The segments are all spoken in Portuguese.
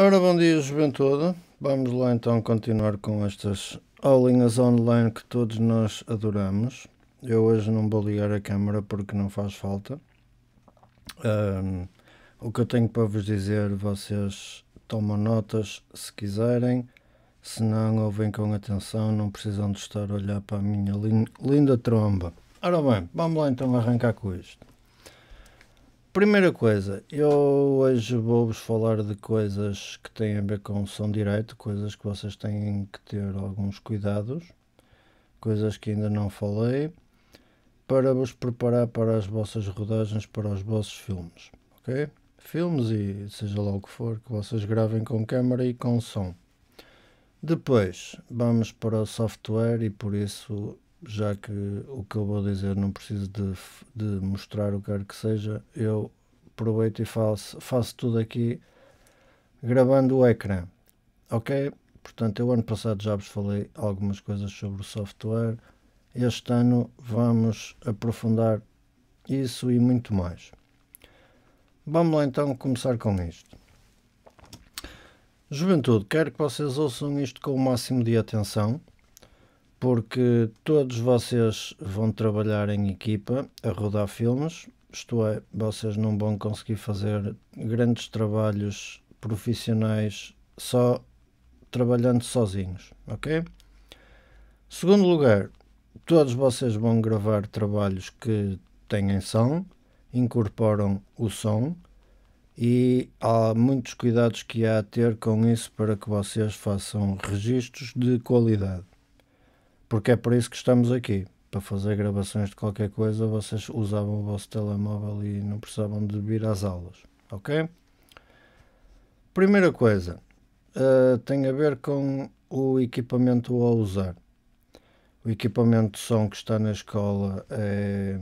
Ora, bom dia, juventude. Vamos lá então continuar com estas aulinhas online que todos nós adoramos. Eu hoje não vou ligar a câmera porque não faz falta. Um, o que eu tenho para vos dizer, vocês tomam notas se quiserem. Se não, ouvem com atenção, não precisam de estar a olhar para a minha linda tromba. Ora bem, vamos lá então arrancar com isto primeira coisa, eu hoje vou-vos falar de coisas que têm a ver com som direito, coisas que vocês têm que ter alguns cuidados, coisas que ainda não falei, para vos preparar para as vossas rodagens, para os vossos filmes, ok? Filmes e seja lá o que for, que vocês gravem com câmera e com som. Depois, vamos para o software e por isso já que o que eu vou dizer não preciso de, de mostrar o que quer que seja, eu aproveito e faço, faço tudo aqui gravando o ecrã. Ok? Portanto, eu ano passado já vos falei algumas coisas sobre o software. Este ano vamos aprofundar isso e muito mais. Vamos lá então começar com isto. Juventude, quero que vocês ouçam isto com o máximo de atenção, porque todos vocês vão trabalhar em equipa a rodar filmes isto é, vocês não vão conseguir fazer grandes trabalhos profissionais só trabalhando sozinhos, ok? Segundo lugar, todos vocês vão gravar trabalhos que têm som, incorporam o som e há muitos cuidados que há a ter com isso para que vocês façam registros de qualidade. Porque é para isso que estamos aqui, para fazer gravações de qualquer coisa, vocês usavam o vosso telemóvel e não precisavam de vir às aulas, ok? Primeira coisa, uh, tem a ver com o equipamento a usar. O equipamento de som que está na escola é,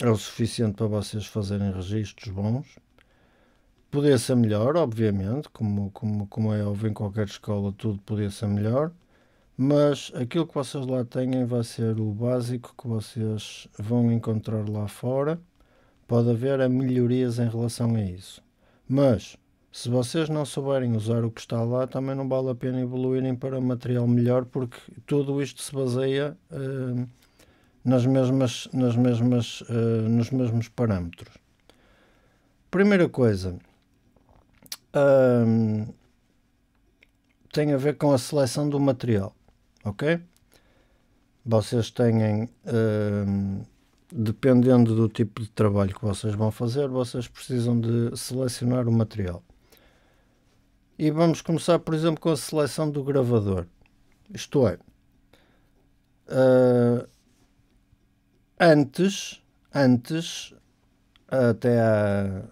é o suficiente para vocês fazerem registros bons. Podia ser melhor, obviamente, como, como, como é óbvio em qualquer escola, tudo podia ser melhor mas aquilo que vocês lá têm vai ser o básico que vocês vão encontrar lá fora. Pode haver melhorias em relação a isso. Mas se vocês não souberem usar o que está lá, também não vale a pena evoluírem para material melhor, porque tudo isto se baseia uh, nas mesmas, nas mesmas, uh, nos mesmos parâmetros. Primeira coisa hum, tem a ver com a seleção do material ok? Vocês têm, uh, dependendo do tipo de trabalho que vocês vão fazer, vocês precisam de selecionar o material. E vamos começar, por exemplo, com a seleção do gravador. Isto é, uh, antes, antes, até há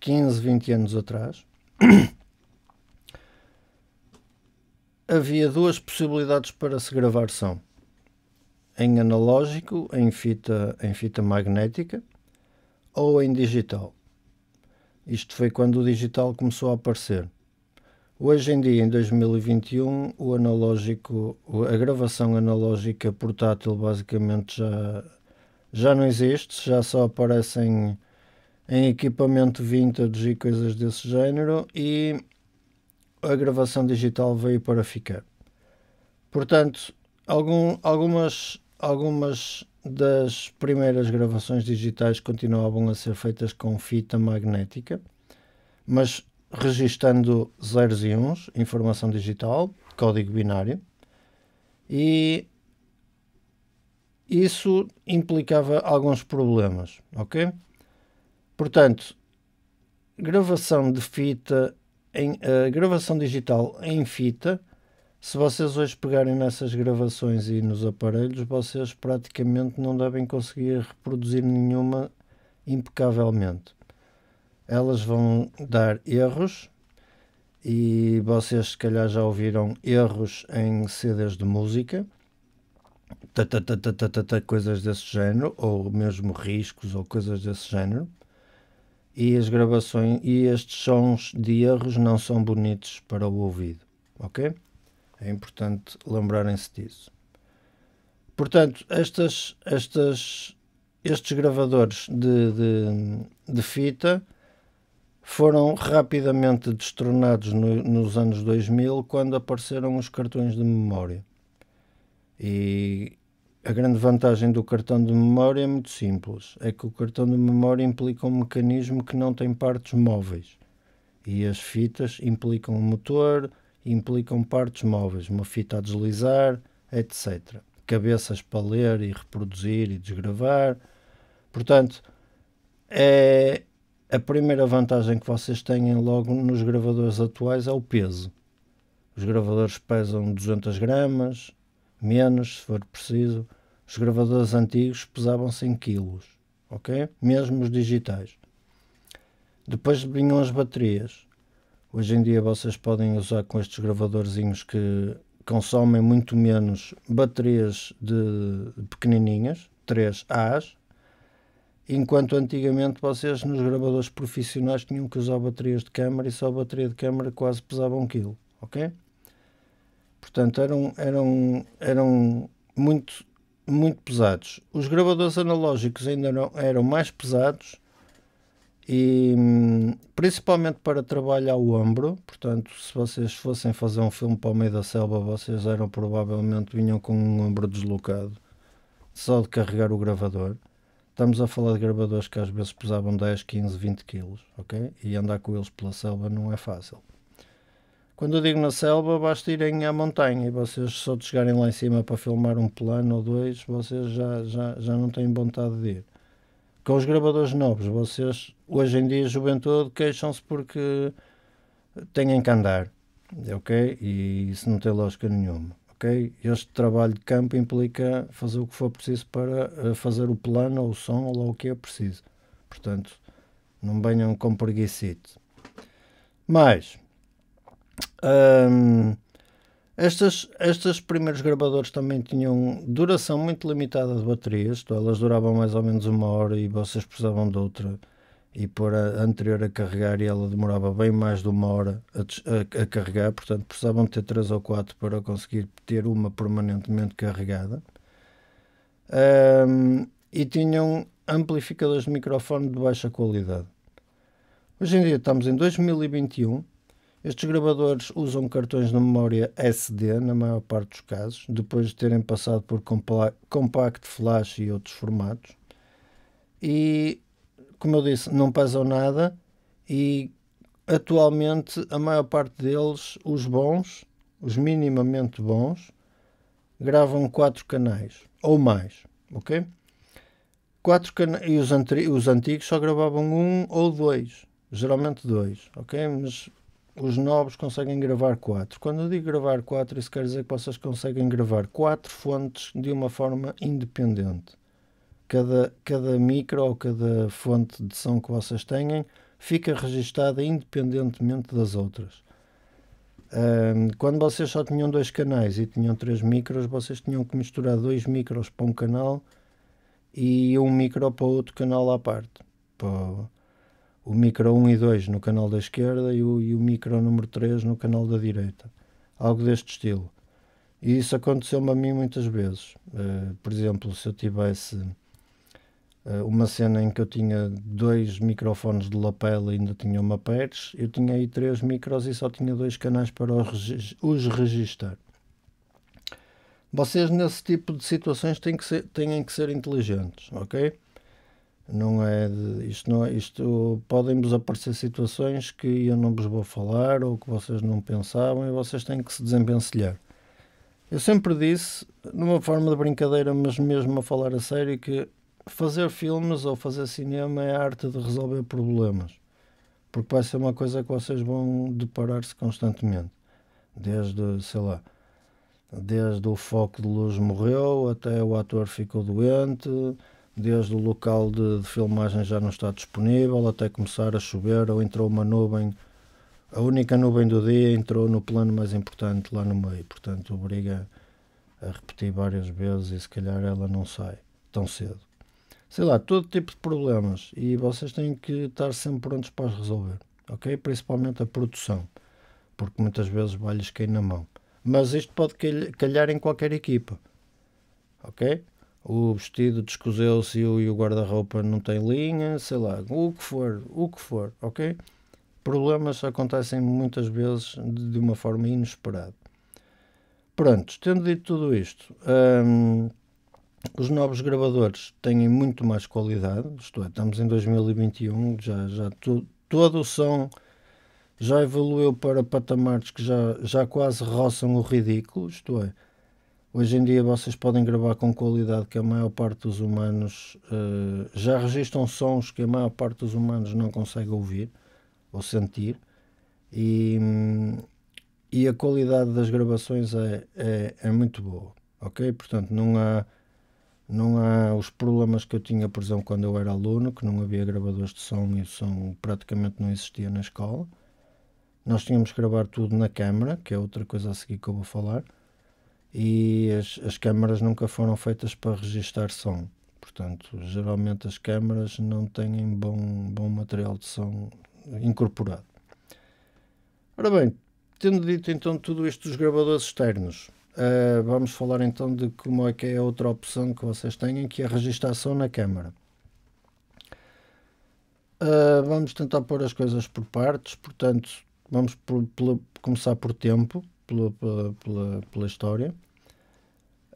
15, hum, 20 anos atrás, havia duas possibilidades para se gravar som. Em analógico, em fita, em fita magnética ou em digital. Isto foi quando o digital começou a aparecer. Hoje em dia, em 2021, o analógico, a gravação analógica portátil basicamente já, já não existe, já só aparecem em equipamento vintage e coisas desse género e a gravação digital veio para ficar. Portanto, algum, algumas, algumas das primeiras gravações digitais continuavam a ser feitas com fita magnética, mas registando zeros e uns, informação digital, código binário, e isso implicava alguns problemas, ok? Portanto, gravação de fita em gravação digital em fita. Se vocês hoje pegarem nessas gravações e nos aparelhos, vocês praticamente não devem conseguir reproduzir nenhuma impecavelmente. Elas vão dar erros e vocês se calhar já ouviram erros em CDs de música, tata, tata, tata, coisas desse género, ou mesmo riscos ou coisas desse género e as gravações e estes sons de erros não são bonitos para o ouvido, ok? É importante lembrarem-se disso. Portanto, estas, estas, estes gravadores de, de, de fita foram rapidamente destronados no, nos anos 2000 quando apareceram os cartões de memória. E a grande vantagem do cartão de memória é muito simples: é que o cartão de memória implica um mecanismo que não tem partes móveis. E as fitas implicam um motor, implicam partes móveis, uma fita a deslizar, etc. Cabeças para ler e reproduzir e desgravar. Portanto, é a primeira vantagem que vocês têm logo nos gravadores atuais é o peso. Os gravadores pesam 200 gramas, menos se for preciso. Os gravadores antigos pesavam 100 kg, ok? Mesmo os digitais. Depois vinham as baterias. Hoje em dia vocês podem usar com estes gravadorzinhos que consomem muito menos baterias de pequenininhas, 3As, enquanto antigamente vocês nos gravadores profissionais tinham que usar baterias de câmara e só a bateria de câmara quase pesava um quilo, ok? Portanto, eram, eram, eram muito muito pesados. Os gravadores analógicos ainda não, eram mais pesados e hum, principalmente para trabalhar o ombro, portanto, se vocês fossem fazer um filme para o meio da selva, vocês eram provavelmente vinham com um ombro deslocado só de carregar o gravador. Estamos a falar de gravadores que às vezes pesavam 10, 15, 20 quilos, ok? E andar com eles pela selva não é fácil. Quando eu digo na selva, basta irem à montanha e vocês só de chegarem lá em cima para filmar um plano ou dois, vocês já, já, já não têm vontade de ir. Com os gravadores novos, vocês, hoje em dia, a juventude, queixam-se porque têm que andar, ok? E isso não tem lógica nenhuma, ok? Este trabalho de campo implica fazer o que for preciso para eh, fazer o plano ou o som ou lá o que é preciso. Portanto, não venham com preguiçite. Mas, um, estas, estas primeiros gravadores também tinham duração muito limitada de baterias, então elas duravam mais ou menos uma hora e vocês precisavam de outra e pôr a anterior a carregar e ela demorava bem mais de uma hora a, a, a carregar, portanto precisavam ter três ou quatro para conseguir ter uma permanentemente carregada. Um, e tinham amplificadores de microfone de baixa qualidade. Hoje em dia estamos em 2021 estes gravadores usam cartões de memória SD, na maior parte dos casos, depois de terem passado por compact flash e outros formatos. E, como eu disse, não pesam nada e atualmente a maior parte deles, os bons, os minimamente bons, gravam quatro canais ou mais, ok? Quatro canais e os, os antigos só gravavam um ou dois, geralmente dois, ok? Mas os nobres conseguem gravar quatro. Quando eu digo gravar quatro, isso quer dizer que vocês conseguem gravar quatro fontes de uma forma independente. Cada, cada micro ou cada fonte de som que vocês tenham fica registada independentemente das outras. Um, quando vocês só tinham dois canais e tinham três micros, vocês tinham que misturar dois micros para um canal e um micro para outro canal à parte. Para o micro 1 e 2 no canal da esquerda e o, e o micro número 3 no canal da direita. Algo deste estilo. E isso aconteceu-me a mim muitas vezes. Uh, por exemplo, se eu tivesse uh, uma cena em que eu tinha dois microfones de lapela e ainda tinha uma patch, eu tinha aí três micros e só tinha dois canais para os, os registar. Vocês nesse tipo de situações têm que ser, têm que ser inteligentes, ok? Não é de, isto, não, é, isto podem-vos aparecer situações que eu não vos vou falar ou que vocês não pensavam e vocês têm que se desempencilhar. Eu sempre disse, numa forma de brincadeira, mas mesmo a falar a sério, que fazer filmes ou fazer cinema é a arte de resolver problemas. Porque vai ser uma coisa que vocês vão deparar-se constantemente. Desde, sei lá, desde o foco de luz morreu até o ator ficou doente desde o local de, de, filmagem já não está disponível até começar a chover ou entrou uma nuvem. A única nuvem do dia entrou no plano mais importante lá no meio, portanto obriga a repetir várias vezes e se calhar ela não sai tão cedo. Sei lá, todo tipo de problemas e vocês têm que estar sempre prontos para as resolver, ok? Principalmente a produção, porque muitas vezes vai-lhes cair na mão. Mas isto pode calhar em qualquer equipa, ok? o vestido descoseu-se e o, guarda-roupa não tem linha, sei lá, o que for, o que for, ok? Problemas acontecem muitas vezes de, uma forma inesperada. Pronto, tendo dito tudo isto, hum, os novos gravadores têm muito mais qualidade, isto é, estamos em 2021, já, já tu, todo o som já evoluiu para patamares que já, já quase roçam o ridículo, isto é, Hoje em dia vocês podem gravar com qualidade que a maior parte dos humanos uh, já registram sons que a maior parte dos humanos não consegue ouvir ou sentir e, e a qualidade das gravações é, é, é muito boa, ok? Portanto, não há, não há os problemas que eu tinha, por exemplo, quando eu era aluno, que não havia gravadores de som e o som praticamente não existia na escola. Nós tínhamos que gravar tudo na câmara, que é outra coisa a seguir que eu vou falar e as, as câmaras nunca foram feitas para registar som. Portanto, geralmente as câmaras não têm bom, bom material de som incorporado. Ora bem, tendo dito então tudo isto dos gravadores externos, uh, vamos falar então de como é que é a outra opção que vocês têm, que é registar som na câmara. Uh, vamos tentar pôr as coisas por partes, portanto, vamos por, começar por tempo, pela, pela, pela história.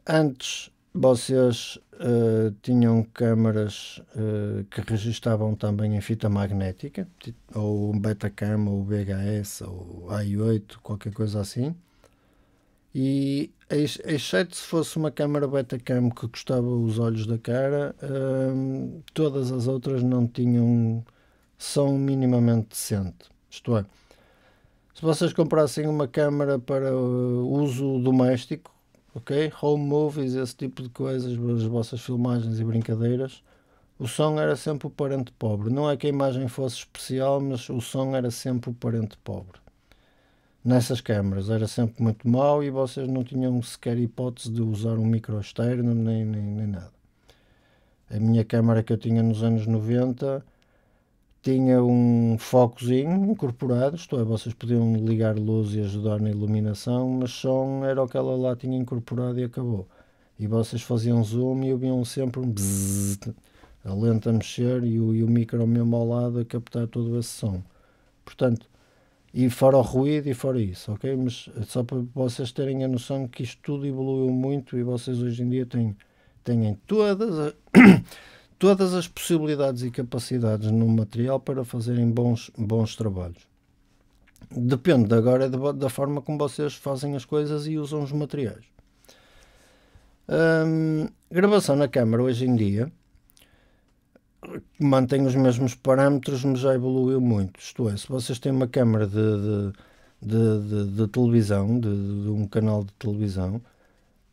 Antes vocês uh, tinham câmaras uh, que registavam também em fita magnética, ou um Betacam, ou VHS, ou AI8, qualquer coisa assim. E exceto se fosse uma câmara Betacam que custava os olhos da cara, uh, todas as outras não tinham som minimamente decente. Isto é, se vocês comprassem uma câmara para eh, uso doméstico, ok? Home movies, esse tipo de coisas, as vossas filmagens e brincadeiras. O som era sempre o parente pobre. Não é que a imagem fosse especial, mas o som era sempre o parente pobre. Nessas câmaras era sempre muito mau e vocês não tinham sequer hipótese de usar um micro externo nem, nem, nem nada. A minha câmara que eu tinha nos anos 90 tinha um focozinho incorporado, isto é, vocês podiam ligar luz e ajudar na iluminação, mas som era o que ela lá tinha incorporado e acabou. E vocês faziam zoom e ouviam sempre um bzzz, a lenta mexer e o, e o micro mesmo ao lado a captar todo esse som. Portanto, e fora o ruído e fora isso, ok? Mas só para vocês terem a noção que isto tudo evoluiu muito e vocês hoje em dia têm, têm todas as todas as possibilidades e capacidades no material para fazerem bons, bons trabalhos. Depende agora da forma como vocês fazem as coisas e usam os materiais. Hum, gravação na câmara hoje em dia mantém os mesmos parâmetros, mas já evoluiu muito. Isto é, se vocês têm uma câmara de, de, de televisão, de, um canal de televisão,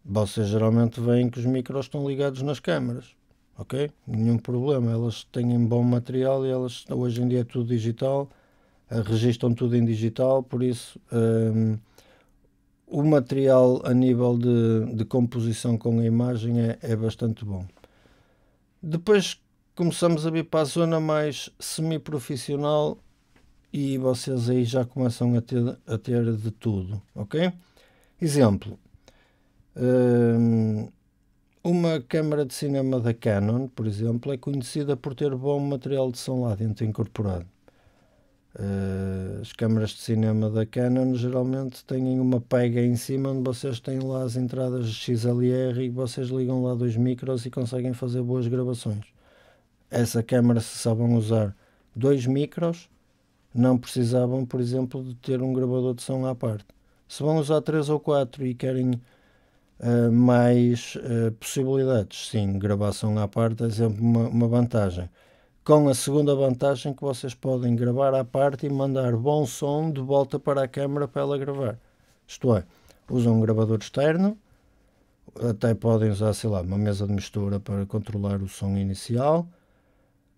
vocês geralmente veem que os micros estão ligados nas câmaras ok? Nenhum problema, elas têm bom material e elas hoje em dia é tudo digital, uh, eh, registram tudo em digital, por isso um, ehm, o material a nível de, de composição com a imagem é, é bastante bom. Depois começamos a vir para a zona mais semi-profissional e vocês aí já começam a ter, a ter de tudo, ok? Exemplo, ehm, uma câmara de cinema da Canon, por exemplo, é conhecida por ter bom material de som lá dentro incorporado. Uh, as câmaras de cinema da Canon geralmente têm uma pega em cima onde vocês têm lá as entradas XLR e vocês ligam lá dois micros e conseguem fazer boas gravações. Essa câmara, se sabem usar dois micros, não precisavam, por exemplo, de ter um gravador de som à parte. Se vão usar três ou quatro e querem Uh, mais uh, possibilidades. Sim, gravação à parte é sempre uma, uma, vantagem. Com a segunda vantagem que vocês podem gravar à parte e mandar bom som de volta para a câmera para ela gravar. Isto é, usam um gravador externo, até podem usar, sei lá, uma mesa de mistura para controlar o som inicial,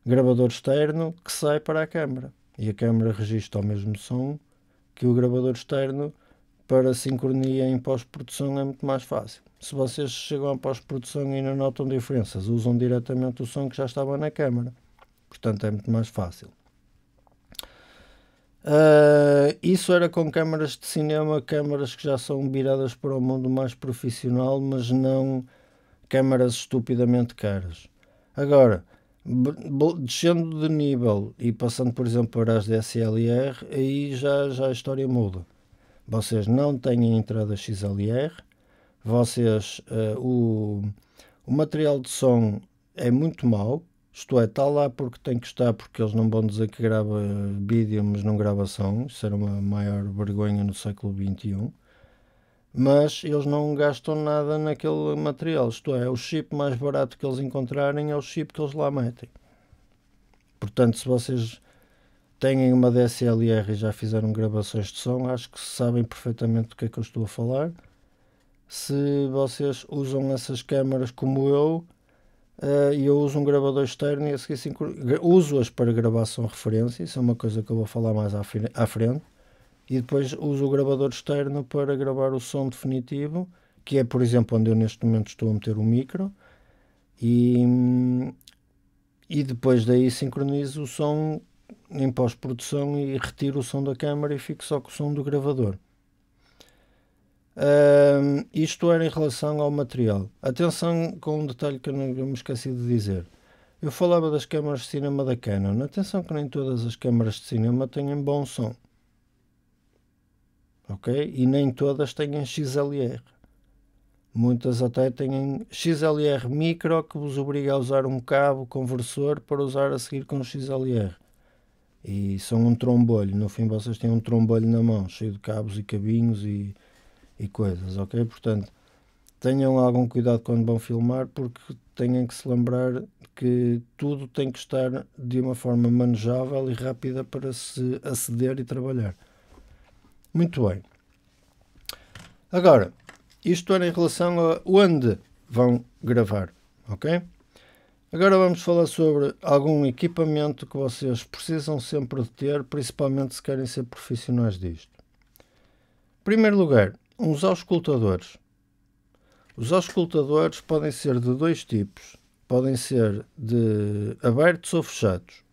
gravador externo que sai para a câmera. E a câmera registra o mesmo som que o gravador externo para sincronia em pós-produção é muito mais fácil. Se vocês chegam à pós-produção e não notam diferenças, usam diretamente o som que já estava na câmara. Portanto, é muito mais fácil. Uh, isso era com câmaras de cinema, câmaras que já são viradas para o mundo mais profissional, mas não câmaras estupidamente caras. Agora, descendo de nível e passando, por exemplo, para as DSLR, aí já, já a história muda. Vocês não têm entrada XLR, vocês uh, o, o material de som é muito mau, isto é, está lá porque tem que estar, porque eles não vão dizer que grava vídeo, mas não grava som, isso era uma maior vergonha no século XXI. Mas eles não gastam nada naquele material, isto é, o chip mais barato que eles encontrarem é o chip que eles lá metem. Portanto, se vocês têm uma DSLR e já fizeram gravações de som, acho que sabem perfeitamente do que é que eu estou a falar. Se vocês usam essas câmaras como eu, eh, e uh, eu uso um gravador externo e a seguir assim, uso-as para gravar som referência, isso é uma coisa que eu vou falar mais à, à frente. E depois uso o gravador externo para gravar o som definitivo, que é, por exemplo, onde eu neste momento estou a meter o micro. E, hum, e depois daí sincronizo o som em pós-produção e retiro o som da câmara e fico só com o som do gravador. isto era em relação ao material. Atenção com um detalhe que eu não eu me esqueci de dizer. Eu falava das câmaras de cinema da Canon. Atenção que nem todas as câmaras de cinema têm bom som. Ok? E nem todas têm XLR. Muitas até têm XLR micro que vos obriga a usar um cabo conversor para usar a seguir com XLR e são um trombolho. No fim, vocês têm um trombolho na mão, cheio de cabos e cabinhos e, e coisas, ok? Portanto, tenham algum cuidado quando vão filmar, porque têm que se lembrar que tudo tem que estar de uma forma manejável e rápida para se aceder e trabalhar. Muito bem. Agora, isto era em relação a onde vão gravar, ok? Agora vamos falar sobre algum equipamento que vocês precisam sempre de ter, principalmente se querem ser profissionais disto. Em primeiro lugar, uns auscultadores. Os auscultadores podem ser de dois tipos. Podem ser de abertos ou fechados.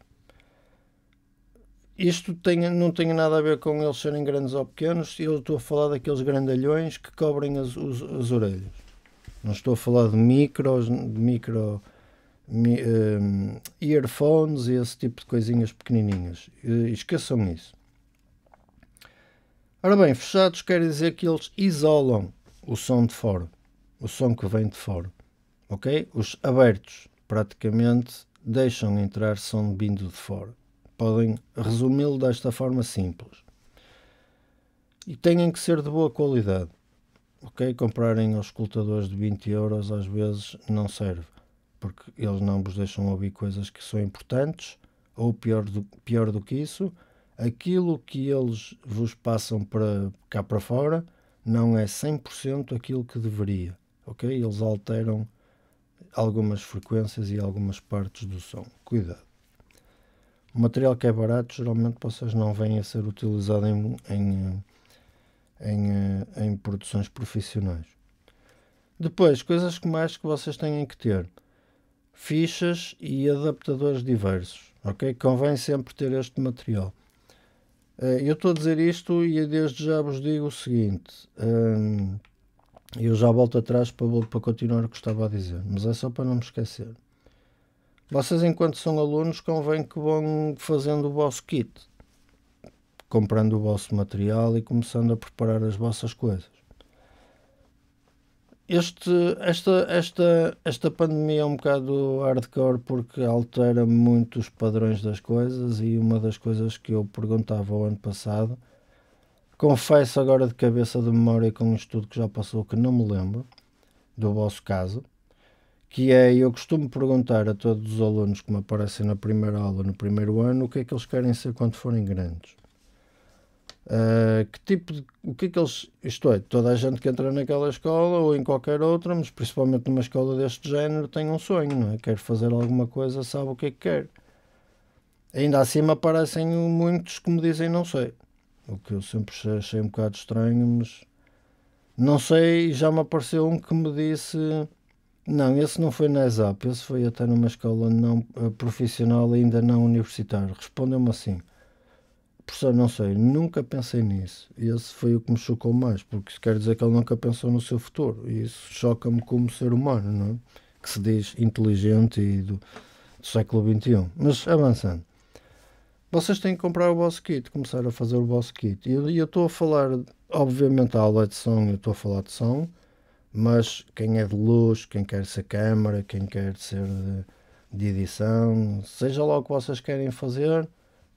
Isto tem, não tem nada a ver com eles serem grandes ou pequenos, eu estou a falar daqueles grandalhões que cobrem as, as, as orelhas. Não estou a falar de micros, de micro Ehm, earphones e esse tipo de coisinhas pequenininhas. Uh, esqueçam isso. Ora bem, fechados quer dizer que eles isolam o som de fora, o som que vem de fora, ok? Os abertos praticamente deixam entrar som vindo de fora. Podem resumi-lo desta forma simples. E têm que ser de boa qualidade, ok? Comprarem os escutadores de 20 euros às vezes não serve porque eles não vos deixam ouvir coisas que são importantes, ou pior do, pior do que isso, aquilo que eles vos passam para cá para fora não é 100% aquilo que deveria, ok? Eles alteram algumas frequências e algumas partes do som. Cuidado. O material que é barato, geralmente vocês não vêm a ser utilizado em, em, em, em produções profissionais. Depois, coisas que mais que vocês têm que ter fichas e adaptadores diversos. Ok? Convém sempre ter este material. Eh, eu estou a dizer isto e desde já vos digo o seguinte. Hum, eu já volto atrás para, para continuar o que estava a dizer, mas é só para não me esquecer. Vocês, enquanto são alunos, convém que vão fazendo o vosso kit, comprando o vosso material e começando a preparar as vossas coisas este, esta, esta, esta pandemia é um bocado hardcore porque altera muito os padrões das coisas e uma das coisas que eu perguntava o ano passado, confesso agora de cabeça de memória com um estudo que já passou que não me lembro, do vosso caso, que é, eu costumo perguntar a todos os alunos que me aparecem na primeira aula, no primeiro ano, o que é que eles querem ser quando forem grandes. Uh, que tipo de. O que é que eles. Isto é, toda a gente que entra naquela escola ou em qualquer outra, mas principalmente numa escola deste género, tem um sonho, não é? Quer fazer alguma coisa, sabe o que é que quer. Ainda acima aparecem muitos que me dizem não sei. O que eu sempre achei um bocado estranho, mas. Não sei, já me apareceu um que me disse. Não, esse não foi na ESAP, esse foi até numa escola não ah, profissional, ainda não universitária. Respondeu-me assim professor, não sei, nunca pensei nisso. E esse foi o que me chocou mais, porque isso quer dizer que ele nunca pensou no seu futuro. E isso choca-me como ser humano, não é? que se diz inteligente e do, do século XXI. Mas avançando, vocês têm que comprar o vosso kit, começar a fazer o vosso kit. E eu estou a falar, obviamente, a aula de som, eu estou a falar de som, mas quem é de luz, quem quer ser câmara, quem quer ser de, de edição, seja lá o que vocês querem fazer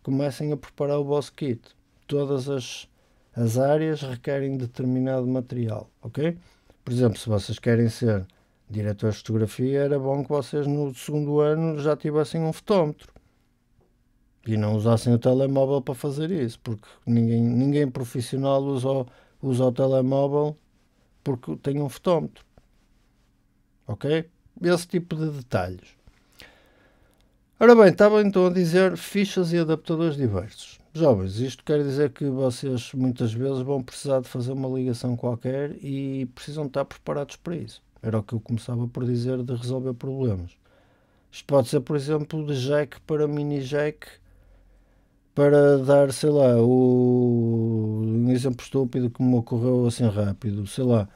comecem a preparar o vosso kit. Todas as, as áreas requerem determinado material, ok? Por exemplo, se vocês querem ser diretores de fotografia, era bom que vocês no segundo ano já tivessem um fotómetro e não usassem o telemóvel para fazer isso, porque ninguém, ninguém profissional usa o, usa o telemóvel porque tem um fotómetro, ok? Esse tipo de detalhes. Ora bem, tá estava então a dizer fichas e adaptadores diversos. Jovens, isto quer dizer que vocês muitas vezes vão precisar de fazer uma ligação qualquer e precisam estar preparados para isso. Era o que eu começava por dizer de resolver problemas. Isto pode ser, por exemplo, de jack para mini jack, para dar, sei lá, o... um exemplo estúpido que me ocorreu assim rápido, sei lá,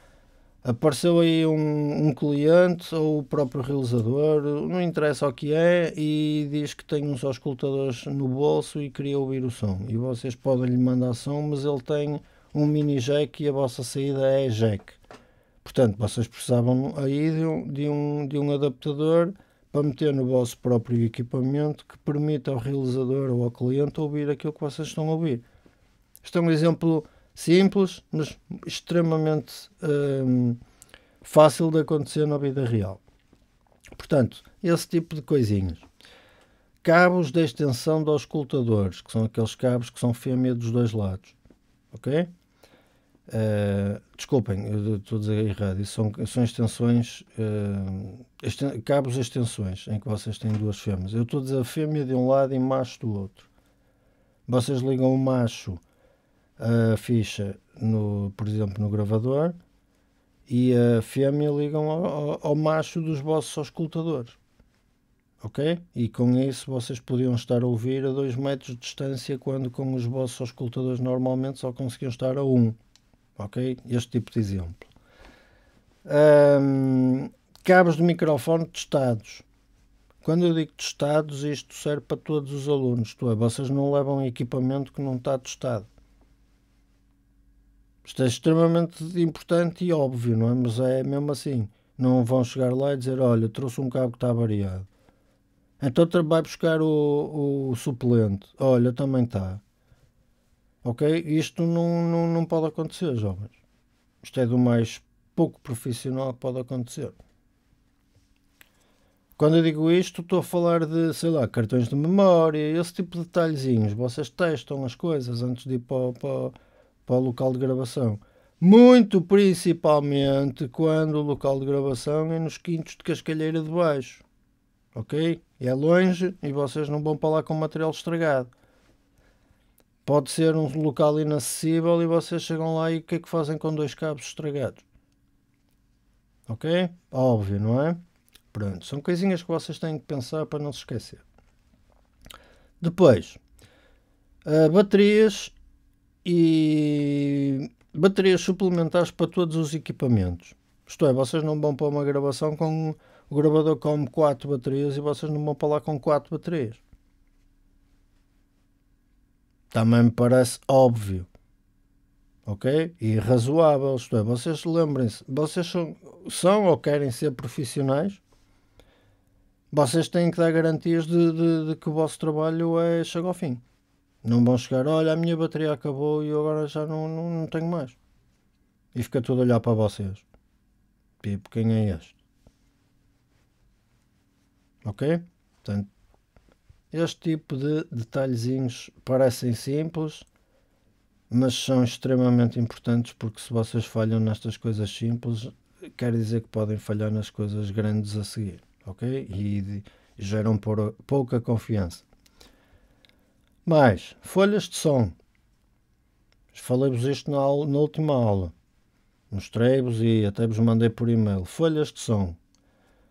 apareceu aí um, um, cliente ou o próprio realizador, não interessa o que é, e diz que tem uns auscultadores no bolso e queria ouvir o som. E vocês podem lhe mandar som, mas ele tem um mini jack e a vossa saída é jack. Portanto, vocês precisavam aí de um, de um, de um adaptador para meter no vosso próprio equipamento que permita ao realizador ou ao cliente ouvir aquilo que vocês estão a ouvir. Isto é um exemplo simples, mas extremamente hum, fácil de acontecer na vida real. Portanto, esse tipo de coisinhas. Cabos de extensão dos auscultadores, que são aqueles cabos que são fêmea dos dois lados. Ok? Uh, desculpem, estou a dizer errado. Isso são, são extensões, uh, eh, esten, cabos extensões, em que vocês têm duas fêmeas. Eu estou a dizer fêmea de um lado e macho do outro. Vocês ligam o macho a ficha, no, por exemplo, no gravador e a fêmea ligam ao, ao, ao macho dos vossos auscultadores. Ok? E com isso vocês podiam estar a ouvir a 2 metros de distância, quando com os vossos auscultadores normalmente só conseguiam estar a 1. Um. Ok? Este tipo de exemplo. Um, cabos de microfone testados. Quando eu digo testados, isto serve para todos os alunos. tu é, vocês não levam equipamento que não está testado. Isto é extremamente importante e óbvio, não é? Mas é mesmo assim. Não vão chegar lá e dizer: olha, trouxe um cabo que está variado. Então vai buscar o, o suplente. Olha, também está. Ok? Isto não, não, não pode acontecer, jovens. Isto é do mais pouco profissional que pode acontecer. Quando eu digo isto, estou a falar de, sei lá, cartões de memória, esse tipo de detalhezinhos. Vocês testam as coisas antes de ir para, para para o local de gravação. Muito principalmente quando o local de gravação é nos quintos de Cascalheira de Baixo. Ok? É longe e vocês não vão para lá com material estragado. Pode ser um local inacessível e vocês chegam lá e o que é que fazem com dois cabos estragados? Ok? Óbvio, não é? Pronto, são coisinhas que vocês têm que pensar para não se esquecer. Depois, uh, baterias e baterias suplementares para todos os equipamentos. Isto é, vocês não vão para uma gravação com o gravador com 4 baterias e vocês não vão para lá com 4 baterias. Também me parece óbvio. Ok? E razoável. Isto é, vocês lembrem-se, vocês são, são ou querem ser profissionais, vocês têm que dar garantias de, de, de que o vosso trabalho é, chega ao fim. Não vão chegar, olha, a minha bateria acabou e eu agora já não, não, não tenho mais. E fica tudo a olhar para vocês. Pipo, quem é este? Ok? Portanto, este tipo de detalhezinhos parecem simples, mas são extremamente importantes porque se vocês falham nestas coisas simples, quer dizer que podem falhar nas coisas grandes a seguir, ok? E, e geram pouca confiança. Mais, folhas de som. Falei-vos isto na, aula, na, última aula. Mostrei-vos e até vos mandei por e-mail. Folhas de som.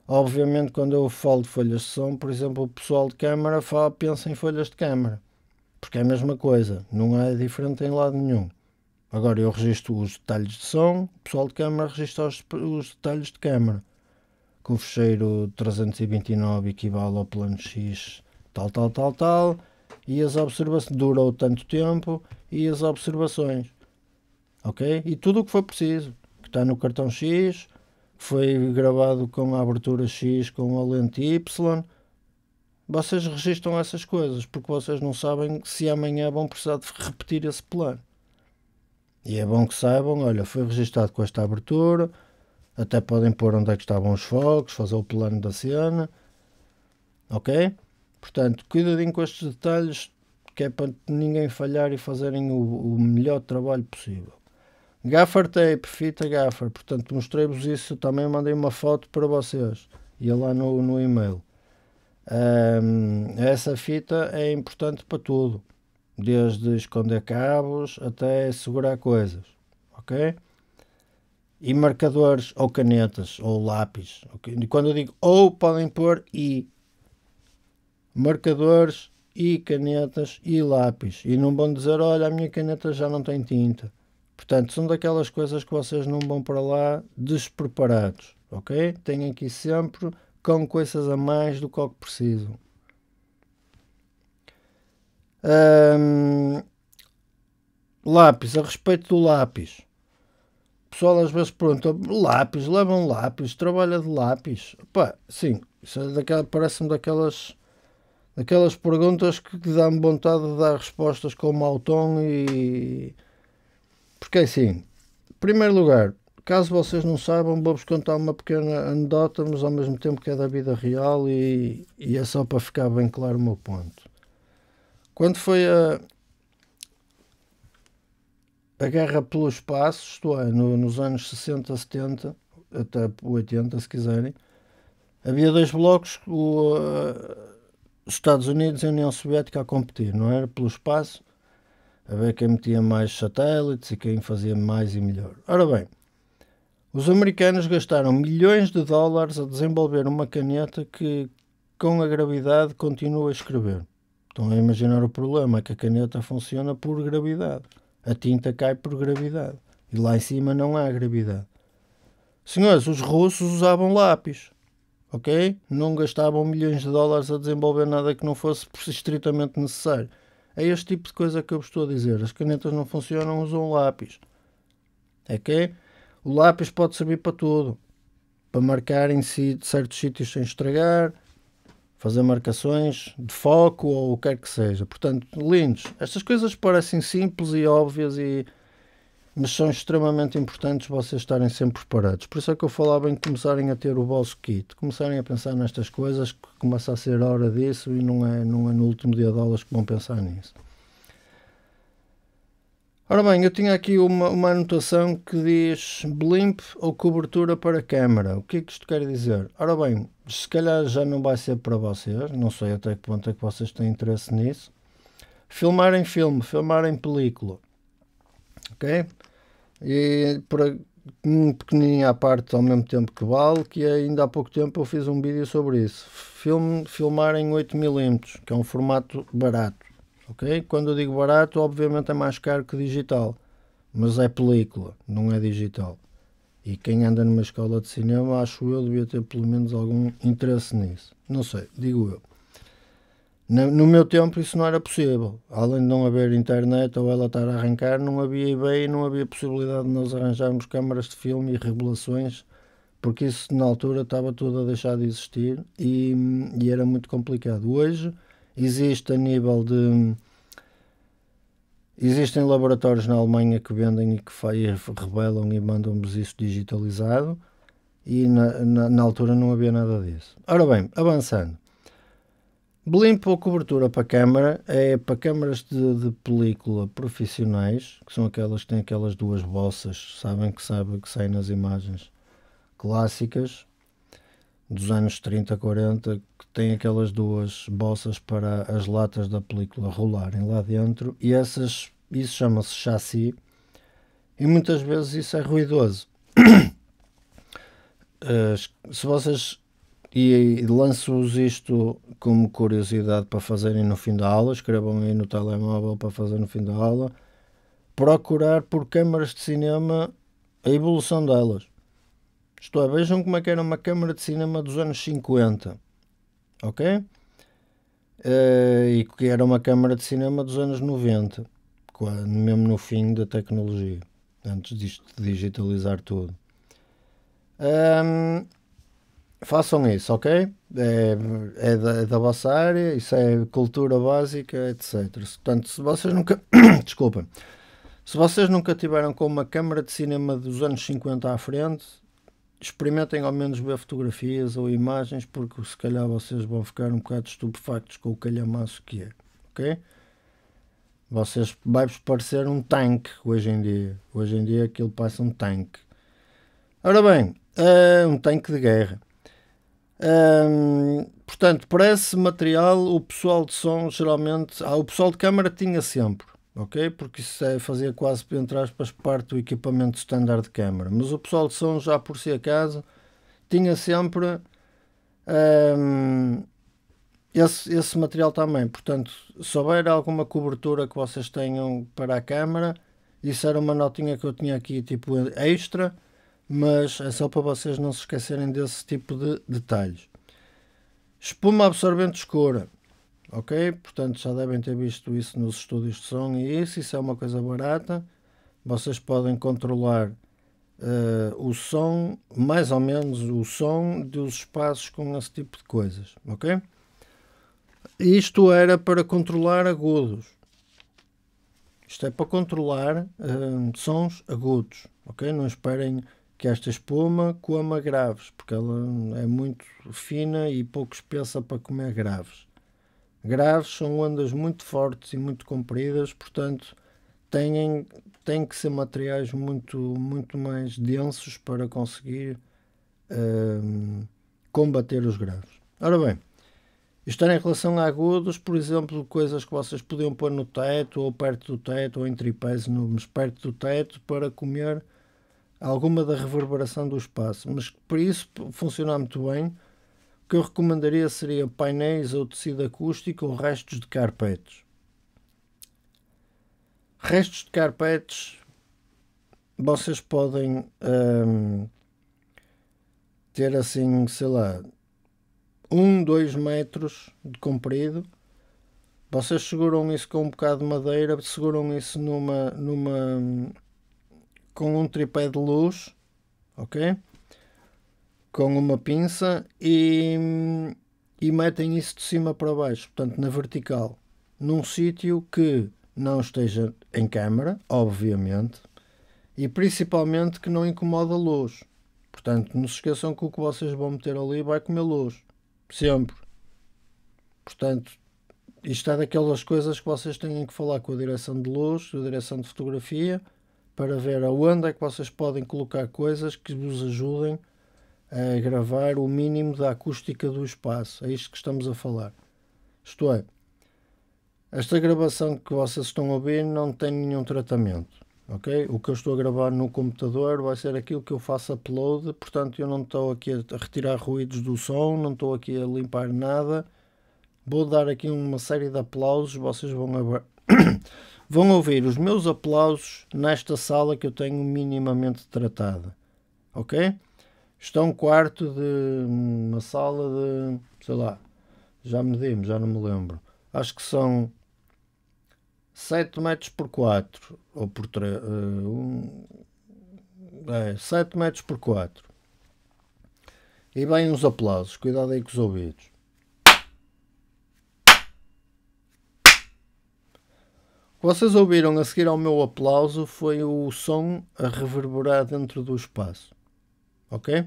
Obviamente, quando eu falo de folhas de som, por exemplo, o pessoal de câmara fala, pensa em folhas de câmara. Porque é a mesma coisa. Não é diferente em lado nenhum. Agora eu registro os detalhes de som, o pessoal de câmara registra os, os detalhes de câmara. com o fecheiro 329 equivale ao plano X, tal, tal, tal, tal e as observações. Durou tanto tempo e as observações. Ok? E tudo o que foi preciso, que está no cartão X, foi gravado com a abertura X, com a lente Y. Vocês registram essas coisas porque vocês não sabem se amanhã vão precisar de repetir esse plano. E é bom que saibam, olha, foi registado com esta abertura, até podem pôr onde é que estavam os focos, fazer o plano da cena, ok? Portanto, cuidadinho com estes detalhes, que é para ninguém falhar e fazerem o, o melhor trabalho possível. Gaffer tape, fita gaffer, portanto mostrei-vos isso, também mandei uma foto para vocês, e lá no, no e-mail. Um, essa fita é importante para tudo, desde esconder cabos até segurar coisas, ok? E marcadores ou canetas ou lápis. Okay? E quando eu digo ou, podem pôr e marcadores e canetas e lápis. E não vão dizer, olha, a minha caneta já não tem tinta. Portanto, são daquelas coisas que vocês não vão para lá despreparados, ok? Tenham aqui sempre com coisas a mais do que o que precisam. Hum, lápis, a respeito do lápis. O pessoal às vezes pergunta, lápis, levam lápis, trabalha de lápis. Pá, sim, isso é daquela, parece-me daquelas aquelas perguntas que, dá-me vontade de dar respostas com mau tom e. Porque é assim, em primeiro lugar, caso vocês não saibam, vou-vos contar uma pequena anedota, mas ao mesmo tempo que é da vida real e, e é só para ficar bem claro o meu ponto. Quando foi a, a guerra pelo espaço, isto é, no, nos anos 60, 70, até 80, se quiserem, havia dois blocos, o, Estados Unidos e União Soviética a competir, não era? Pelo espaço, a ver quem metia mais satélites e quem fazia mais e melhor. Ora bem, os americanos gastaram milhões de dólares a desenvolver uma caneta que, com a gravidade, continua a escrever. Estão a imaginar o problema, é que a caneta funciona por gravidade. A tinta cai por gravidade. E lá em cima não há gravidade. Senhores, os russos usavam lápis ok? Não gastavam milhões de dólares a desenvolver nada que não fosse estritamente necessário. É este tipo de coisa que eu vos estou a dizer. As canetas não funcionam, usam lápis. Ok? O lápis pode servir para tudo. Para marcar em si certos sítios sem estragar, fazer marcações de foco ou o que quer que seja. Portanto, lindos. Estas coisas parecem simples e óbvias e mas são extremamente importantes vocês estarem sempre preparados. Por isso é que eu falava em começarem a ter o vosso kit, começarem a pensar nestas coisas, que começa a ser hora disso e não é, não é no último dia de aulas que vão pensar nisso. Ora bem, eu tinha aqui uma, uma anotação que diz blimp ou cobertura para câmara. O que é que isto quer dizer? Ora bem, se calhar já não vai ser para vocês, não sei até que ponto é que vocês têm interesse nisso. Filmar em filme, filmar em película. Ok? E por um pequenininho à parte, ao mesmo tempo que vale, que é, ainda há pouco tempo eu fiz um vídeo sobre isso. Filme, filmar em 8mm, que é um formato barato. Okay? Quando eu digo barato, obviamente é mais caro que digital, mas é película, não é digital. E quem anda numa escola de cinema, acho eu, devia ter pelo menos algum interesse nisso. Não sei, digo eu. No meu tempo isso não era possível. Além de não haver internet ou ela estar a arrancar, não havia eBay, e não havia possibilidade de nós arranjarmos câmaras de filme e revelações, porque isso na altura estava tudo a deixar de existir e, e era muito complicado. Hoje existe a nível de. Existem laboratórios na Alemanha que vendem e que revelam e mandam-nos isso digitalizado e na, na, na altura não havia nada disso. Ora bem, avançando ou cobertura para câmara é para câmaras de, de, película profissionais, que são aquelas que têm aquelas duas bolsas, sabem que sabem que saem nas imagens clássicas dos anos 30, 40, que têm aquelas duas bolsas para as latas da película rolarem lá dentro, e essas, isso chama-se chassi, e muitas vezes isso é ruidoso. se vocês e lanço-vos isto como curiosidade para fazerem no fim da aula. Escrevam aí no telemóvel para fazer no fim da aula. Procurar por câmaras de cinema a evolução delas. Isto é, vejam como é que era uma câmara de cinema dos anos 50. Ok? Eh, e que era uma câmara de cinema dos anos 90, mesmo no fim da tecnologia, antes disto de digitalizar tudo. Um, façam isso, ok? É, é, da, é da vossa área, isso é cultura básica, etc. Portanto, se vocês nunca. Desculpa. Se vocês nunca tiveram com uma câmara de cinema dos anos 50 à frente, experimentem ao menos ver fotografias ou imagens, porque se calhar vocês vão ficar um bocado estupefactos com o calhamaço que é, ok? Vocês vai-vos parecer um tanque hoje em dia. Hoje em dia aquilo passa um tanque. Ora bem, é um tanque de guerra portanto, para esse material, o pessoal de som geralmente. Ah, o pessoal de câmara tinha sempre, ok? Porque isso é, fazia quase, entre aspas, parte do equipamento standard de câmara. Mas o pessoal de som, já por si acaso, tinha sempre. esse, esse material também, portanto, se houver alguma cobertura que vocês tenham para a câmara, isso era uma notinha que eu tinha aqui, tipo extra, mas é só para vocês não se esquecerem desse tipo de detalhes. Espuma absorvente escura, ok? Portanto, já devem ter visto isso nos estúdios de som e isso, isso é uma coisa barata. Vocês podem controlar uh, o som, mais ou menos o som dos espaços com esse tipo de coisas, ok? Isto era para controlar agudos. Isto é para controlar uh, sons agudos, ok? Não esperem que esta espuma coma graves, porque ela é muito fina e pouco espessa para comer graves. Graves são ondas muito fortes e muito compridas, portanto, têm, têm que ser materiais muito, muito mais densos para conseguir uh, combater os graves. Ora bem, isto em relação a agudos, por exemplo, coisas que vocês podiam pôr no teto ou perto do teto ou em tripés, perto do teto para comer alguma da reverberação do espaço, mas para isso funcionar muito bem, o que eu recomendaria seria painéis ou tecido acústico ou restos de carpetes. Restos de carpetes vocês podem hum, ter assim, sei lá, um, dois metros de comprido. Vocês seguram isso com um bocado de madeira, seguram isso numa, numa hum, com um tripé de luz, ok? Com uma pinça e, e metem isso de cima para baixo, portanto na vertical, num sítio que não esteja em câmara, obviamente, e principalmente que não incomoda a luz. Portanto, não se esqueçam que o que vocês vão meter ali vai comer luz. Sempre. Portanto, isto é daquelas coisas que vocês têm que falar com a direção de luz, a direção de fotografia, para ver aonde é que vocês podem colocar coisas que vos ajudem a gravar o mínimo da acústica do espaço. É isto que estamos a falar. Isto é, esta gravação que vocês estão a ouvir não tem nenhum tratamento. Ok? O que eu estou a gravar no computador vai ser aquilo que eu faço upload, portanto eu não estou aqui a retirar ruídos do som, não estou aqui a limpar nada. Vou dar aqui uma série de aplausos, vocês vão abrir. vão ouvir os meus aplausos nesta sala que eu tenho minimamente tratada. Ok? Isto é um quarto de uma sala de. sei lá, já medimos, já não me lembro. Acho que são 7 metros por 4 ou por 3. Uh, eh, um, é, 7 metros por 4. E bem os aplausos, cuidado aí com os ouvidos. Vocês ouviram a seguir ao meu aplauso foi o som a reverberar dentro do espaço. Ok?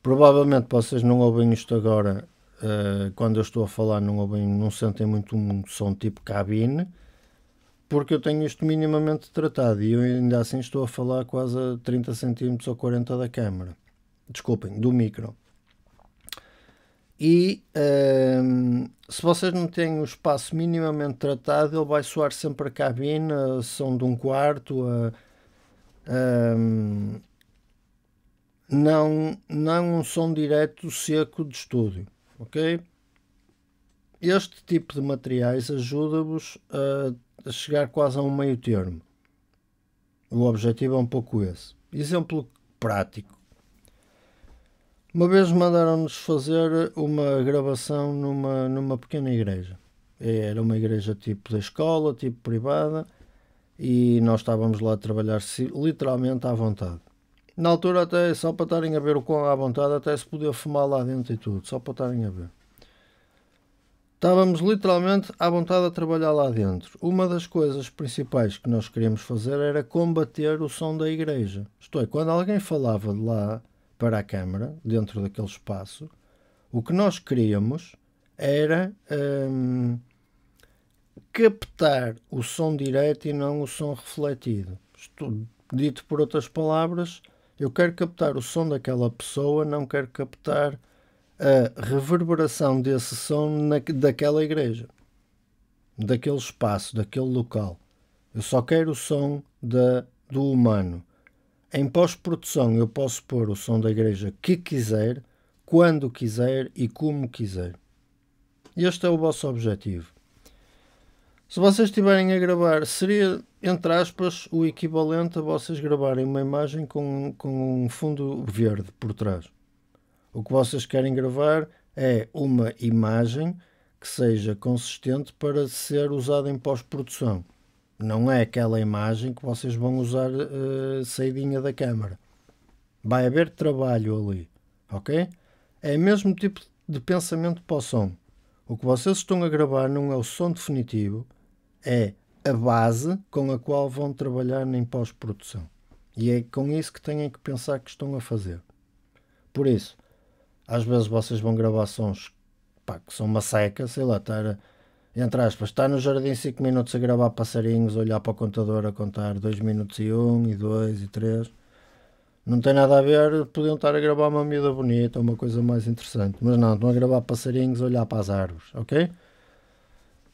Provavelmente vocês não ouvem isto agora uh, quando eu estou a falar, não ouvem, não sentem muito um som tipo cabine, porque eu tenho isto minimamente tratado e eu ainda assim estou a falar quase a 30 cm ou 40 da câmera. Desculpem, do micro. E um, ehm, se vocês não têm o espaço minimamente tratado, ele vai soar sempre a cabine, a som de um quarto, a, um, ehm, não, não um som direto seco de estúdio, ok? Este tipo de materiais ajuda-vos a, a, chegar quase a um meio termo. O objetivo é um pouco esse. Exemplo prático. Uma vez mandaram-nos fazer uma gravação numa, numa pequena igreja. É, era uma igreja tipo da escola, tipo privada, e nós estávamos lá a trabalhar literalmente à vontade. Na altura, até só para estarem a ver o quão à vontade, até se podia fumar lá dentro e tudo, só para estarem a ver. Estávamos literalmente à vontade a trabalhar lá dentro. Uma das coisas principais que nós queríamos fazer era combater o som da igreja. Isto é, quando alguém falava de lá, para a Câmara, dentro daquele espaço, o que nós queríamos era hum, captar o som direto e não o som refletido. dito por outras palavras, eu quero captar o som daquela pessoa, não quero captar a reverberação desse som na, daquela igreja, daquele espaço, daquele local. Eu só quero o som da, do humano. Em pós-produção eu posso pôr o som da igreja que quiser, quando quiser e como quiser. Este é o vosso objetivo. Se vocês estiverem a gravar, seria, entre aspas, o equivalente a vocês gravarem uma imagem com, com um fundo verde por trás. O que vocês querem gravar é uma imagem que seja consistente para ser usada em pós-produção. Não é aquela imagem que vocês vão usar uh, saidinha da câmara. Vai haver trabalho ali, ok? É o mesmo tipo de pensamento para o som. O que vocês estão a gravar não é o som definitivo, é a base com a qual vão trabalhar em pós-produção. E é com isso que têm que pensar que estão a fazer. Por isso, às vezes vocês vão gravar sons pá, que são uma seca, sei lá, estar a entre aspas, está no jardim 5 minutos a gravar passarinhos, olhar para o contador a contar 2 minutos e 1, um, e 2, e 3. Não tem nada a ver, podiam estar a gravar uma miúda bonita, uma coisa mais interessante. Mas não, estão a gravar passarinhos, olhar para as árvores, ok?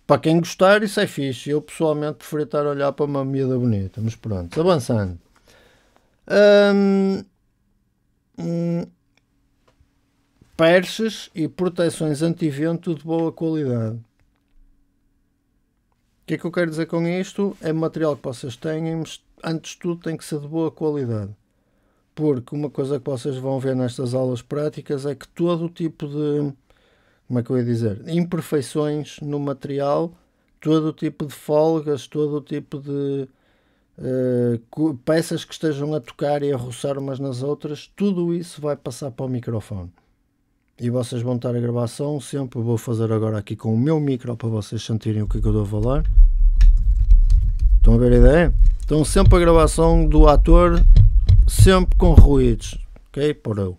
Para quem gostar, isso é fixe. Eu pessoalmente prefiro estar a olhar para uma miúda bonita, mas pronto, avançando. Hum, hum, perches e proteções anti-vento de boa qualidade. O que é que eu quero dizer com isto? É material que vocês têm, antes de tudo tem que ser de boa qualidade. Porque uma coisa que vocês vão ver nestas aulas práticas é que todo o tipo de, como é que eu ia dizer, imperfeições no material, todo o tipo de folgas, todo o tipo de uh, peças que estejam a tocar e a roçar umas nas outras, tudo isso vai passar para o microfone e vocês vão estar a gravação. Sempre vou fazer agora aqui com o meu micro para vocês sentirem o que, é que eu estou a falar. Estão a ver a ideia? Então, sempre a gravação do ator, sempre com ruídos, ok? eu,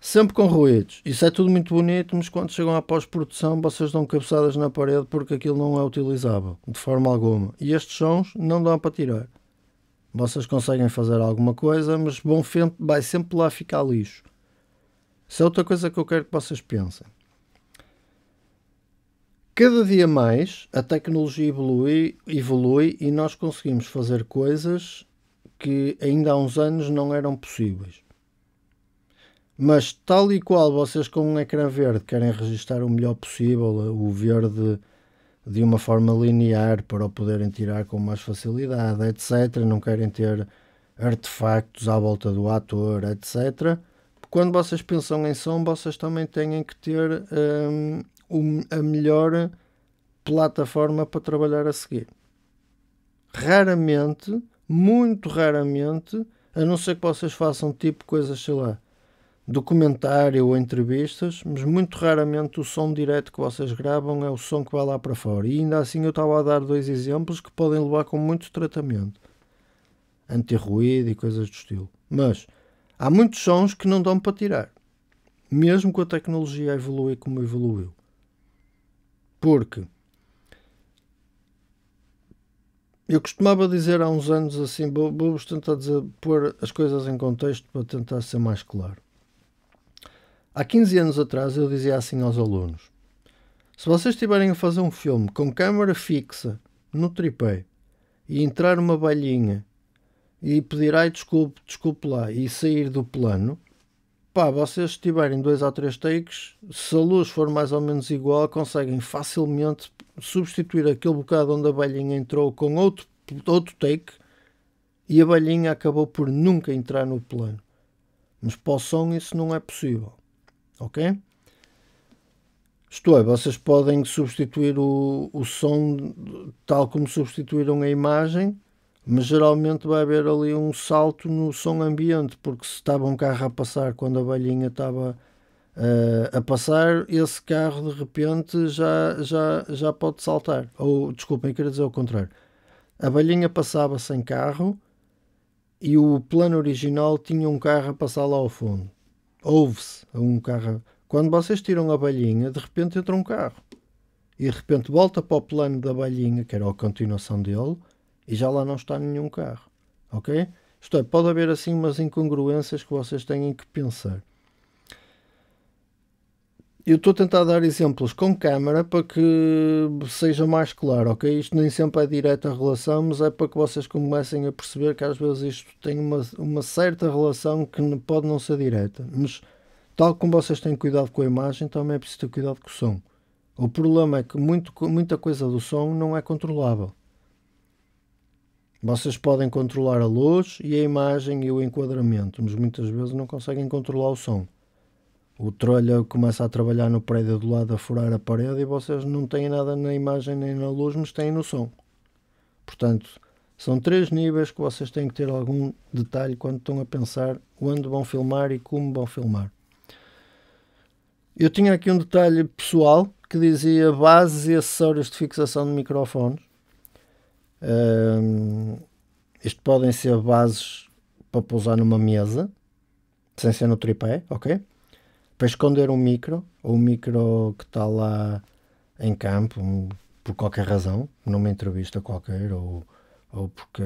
Sempre com ruídos. Isso é tudo muito bonito, mas quando chegam à pós-produção vocês dão cabeçadas na parede porque aquilo não é utilizável, de forma alguma. E estes sons não dão para tirar. Vocês conseguem fazer alguma coisa, mas bom vai sempre lá ficar lixo. Isso é outra coisa que eu quero que vocês pensem. Cada dia mais a tecnologia evolui, evolui e nós conseguimos fazer coisas que ainda há uns anos não eram possíveis. Mas tal e qual vocês com um ecrã verde querem registrar o melhor possível, o verde de uma forma linear para o poderem tirar com mais facilidade, etc. Não querem ter artefactos à volta do ator, etc quando vocês pensam em som, vocês também têm que ter um, a melhor plataforma para trabalhar a seguir. Raramente, muito raramente, a não ser que vocês façam tipo coisas, sei lá, documentário ou entrevistas, mas muito raramente o som direto que vocês gravam é o som que vai lá para fora. E ainda assim eu estava a dar dois exemplos que podem levar com muito tratamento anti-ruído e coisas do estilo. Mas Há muitos sons que não dão para tirar, mesmo com a tecnologia evoluir como evoluiu. Porque eu costumava dizer há uns anos assim, vou-vos tentar dizer, pôr as coisas em contexto para tentar ser mais claro. Há 15 anos atrás eu dizia assim aos alunos: se vocês estiverem a fazer um filme com câmera fixa no tripé e entrar uma balhinha e pedir ai desculpe, desculpe lá e sair do plano, pá, vocês tiverem dois ou três takes, se a luz for mais ou menos igual, conseguem facilmente substituir aquele bocado onde a velhinha entrou com outro, outro take e a velhinha acabou por nunca entrar no plano. Mas para o som isso não é possível. Ok? Isto é, vocês podem substituir o, o som tal como substituíram a imagem mas geralmente vai haver ali um salto no som ambiente, porque se estava um carro a passar quando a velhinha estava uh, a passar, esse carro de repente já, já, já pode saltar. Ou, desculpem, queria dizer o contrário. A velhinha passava sem carro e o plano original tinha um carro a passar lá ao fundo. Houve-se um carro. Quando vocês tiram a velhinha, de repente entra um carro. E de repente volta para o plano da velhinha, que era a continuação dele, e já lá não está nenhum carro. Ok? Isto é, pode haver assim umas incongruências que vocês têm que pensar. Eu estou a tentar dar exemplos com câmara para que seja mais claro, ok? Isto nem sempre é direta a relação, mas é para que vocês comecem a perceber que às vezes isto tem uma, uma certa relação que pode não ser direta. Mas, tal como vocês têm cuidado com a imagem, também é preciso ter cuidado com o som. O problema é que muito, muita coisa do som não é controlável. Vocês podem controlar a luz e a imagem e o enquadramento, mas muitas vezes não conseguem controlar o som. O trolha começa a trabalhar no prédio do lado a furar a parede e vocês não têm nada na imagem nem na luz, mas têm no som. Portanto, são três níveis que vocês têm que ter algum detalhe quando estão a pensar onde vão filmar e como vão filmar. Eu tinha aqui um detalhe pessoal que dizia bases e acessórios de fixação de microfones isto podem ser bases para pousar numa mesa, sem ser no tripé, ok? Para esconder um micro, ou um micro que está lá em campo, por qualquer razão, numa entrevista qualquer, ou, ou porque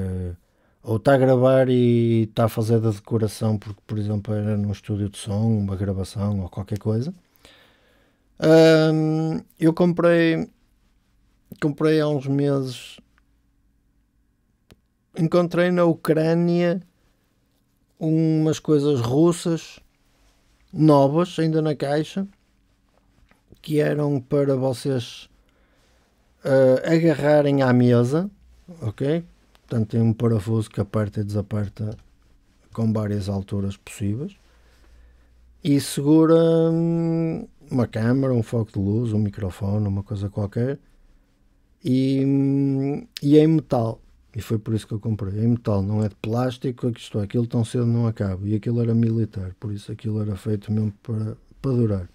ou está a gravar e está a fazer da decoração porque, por exemplo, era num estúdio de som, uma gravação ou qualquer coisa. Um, eu comprei comprei há uns meses encontrei na Ucrânia umas coisas russas novas, ainda na caixa, que eram para vocês uh, agarrarem à mesa, ok? Portanto, tem um parafuso que aperta e desaperta com várias alturas possíveis e segura hum, uma câmera, um foco de luz, um microfone, uma coisa qualquer e, hum, e é em metal. E foi por isso que eu comprei. Em metal, não é de plástico, estou é aquilo tão cedo não acaba. E aquilo era militar, por isso aquilo era feito mesmo para, para durar.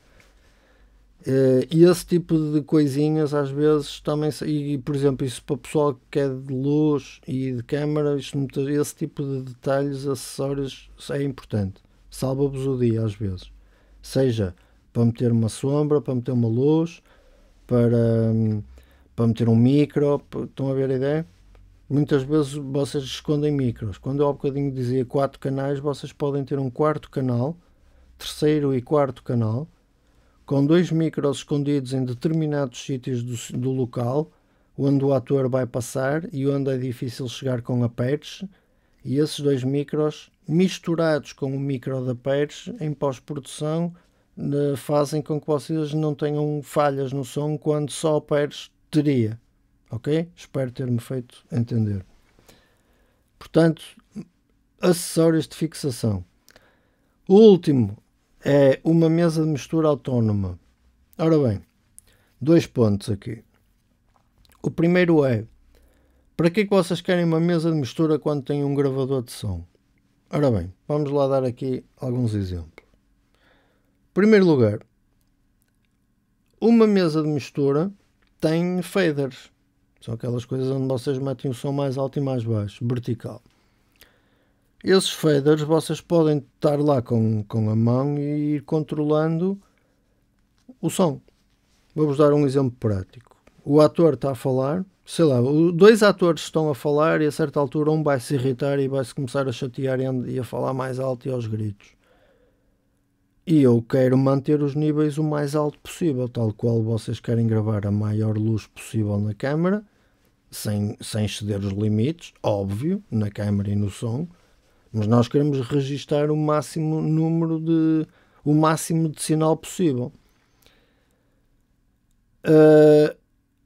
Eh, e esse tipo de coisinhas às vezes também. E por exemplo, isso para o pessoal que é de luz e de câmara, esse tipo de detalhes, acessórios, é importante. Salva-vos o dia às vezes. Seja para meter uma sombra, para meter uma luz, para, hum, para meter um micro. Estão a ver a ideia? Muitas vezes vocês escondem micros. Quando eu há bocadinho dizia quatro canais, vocês podem ter um quarto canal, terceiro e quarto canal, com dois micros escondidos em determinados sítios do, do local, onde o ator vai passar e onde é difícil chegar com a patch, e esses dois micros misturados com o micro da patch em pós-produção eh, fazem com que vocês não tenham falhas no som quando só a patch teria. Ok? Espero ter-me feito entender. Portanto, acessórios de fixação. O último é uma mesa de mistura autónoma. Ora bem, dois pontos aqui. O primeiro é: para que, é que vocês querem uma mesa de mistura quando têm um gravador de som? Ora bem, vamos lá dar aqui alguns exemplos. Em primeiro lugar, uma mesa de mistura tem faders. São aquelas coisas onde vocês metem o som mais alto e mais baixo, vertical. Esses faders vocês podem estar lá com, com a mão e ir controlando o som. Vou-vos dar um exemplo prático. O ator está a falar, sei lá, dois atores estão a falar e a certa altura um vai se irritar e vai se começar a chatear e a falar mais alto e aos gritos. E eu quero manter os níveis o mais alto possível, tal qual vocês querem gravar a maior luz possível na câmera, sem, sem exceder os limites, óbvio, na câmera e no som, mas nós queremos registar o máximo número de o máximo de sinal possível. Uh,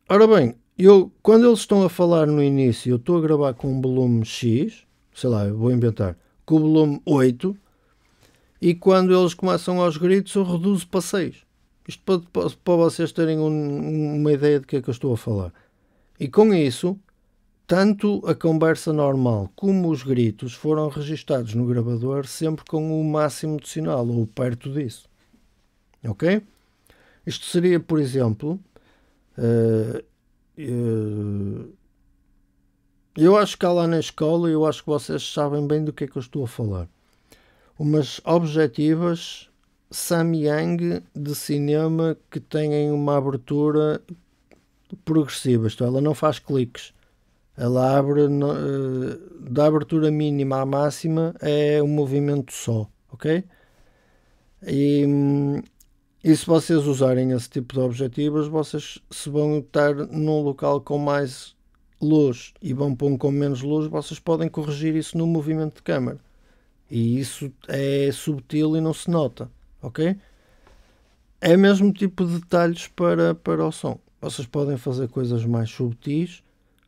ora bem, eu quando eles estão a falar no início, eu estou a gravar com um volume X, sei lá, vou inventar, com o volume 8, e quando eles começam aos gritos, eu reduzo para 6. Isto para, para vocês terem um, uma ideia do que é que eu estou a falar. E com isso, tanto a conversa normal como os gritos foram registados no gravador sempre com o máximo de sinal, ou perto disso. Ok? Isto seria, por exemplo, uh, uh, eu acho que há lá na escola, eu acho que vocês sabem bem do que é que eu estou a falar umas objetivas Samyang de cinema que têm uma abertura progressiva, isto é, ela não faz cliques. Ela abre no, eh, da abertura mínima à máxima é um movimento só, ok? E, e se vocês usarem esse tipo de objetivos, vocês se vão estar num local com mais luz e vão para um com menos luz, vocês podem corrigir isso no movimento de câmera. E isso é subtil e não se nota, ok? É o mesmo tipo de detalhes para, para o som. Vocês podem fazer coisas mais subtis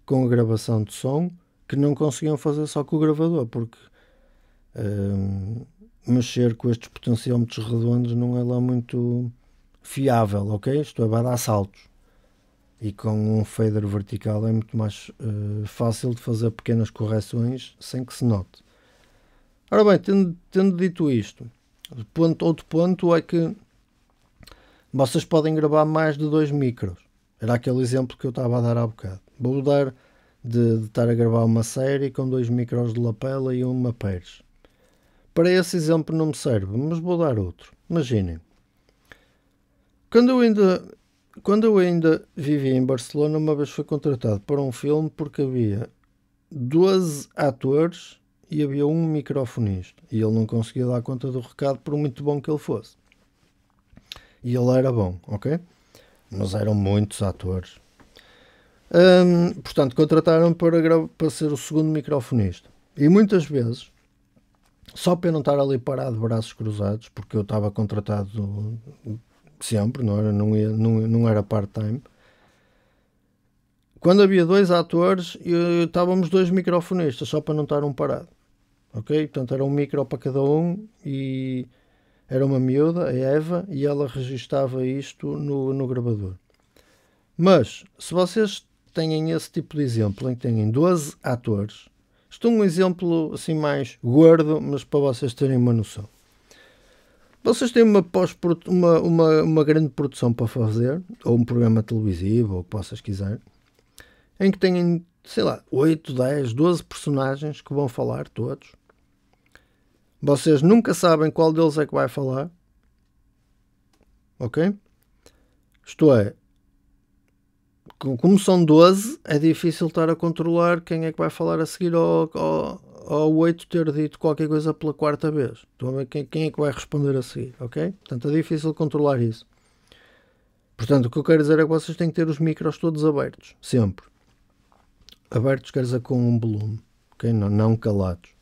com a gravação de som que não conseguiam fazer só com o gravador, porque hum, mexer com estes potenciómetros redondos não é lá muito fiável, ok? Isto é, vai dar saltos. E com um fader vertical é muito mais uh, fácil de fazer pequenas correções sem que se note. Ora bem, tendo, tendo dito isto, ponto, outro ponto é que vocês podem gravar mais de 2 micros. Era aquele exemplo que eu estava a dar há bocado. Vou dar de, de estar a gravar uma série com dois micros de lapela e uma pairs. Para esse exemplo não me serve, mas vou dar outro. Imaginem. Quando eu ainda, quando eu ainda vivia em Barcelona, uma vez fui contratado para um filme porque havia 12 atores e havia um microfonista e ele não conseguia dar conta do recado por muito bom que ele fosse. E ele era bom, ok? Mas eram muitos atores. Hum, portanto, contrataram para, para ser o segundo microfonista. E muitas vezes, só para eu não estar ali parado de braços cruzados, porque eu estava contratado sempre, não era, não ia, não, não era part-time, quando havia dois atores, estávamos dois microfonistas, só para não estar um parado ok? Portanto, era um micro para cada um e era uma miúda, a Eva, e ela registava isto no, no gravador. Mas, se vocês têm esse tipo de exemplo, em que têm 12 atores, isto é um exemplo assim mais gordo, mas para vocês terem uma noção. Vocês têm uma, pós uma, uma, uma grande produção para fazer, ou um programa televisivo, ou o que vocês quiserem, em que têm, sei lá, 8, 10, 12 personagens que vão falar todos, vocês nunca sabem qual deles é que vai falar. Ok? Isto é, como são 12, é difícil estar a controlar quem é que vai falar a seguir ao, ao, ao 8 ter dito qualquer coisa pela quarta vez. Então, quem, quem é que vai responder a seguir, ok? Portanto, é difícil controlar isso. Portanto, o que eu quero dizer é que vocês têm que ter os micros todos abertos, sempre. Abertos quer dizer com um volume, ok? Não, não calados.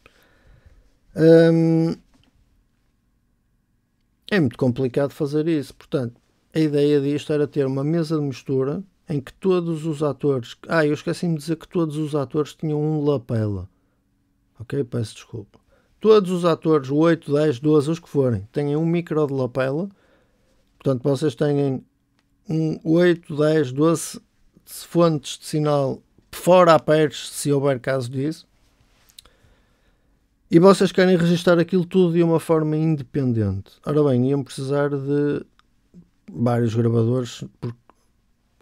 Hum, é muito complicado fazer isso. Portanto, a ideia disto era ter uma mesa de mistura em que todos os atores. Ah, eu esqueci-me de dizer que todos os atores tinham um lapela. Ok? Peço desculpa. Todos os atores, 8, 10, 12, os que forem, têm um micro de lapela. Portanto, vocês têm um 8, 10, 12 fontes de sinal fora a pairs, se houver caso disso. E vocês querem registrar aquilo tudo de uma forma independente. Ora bem, iam precisar de vários gravadores, porque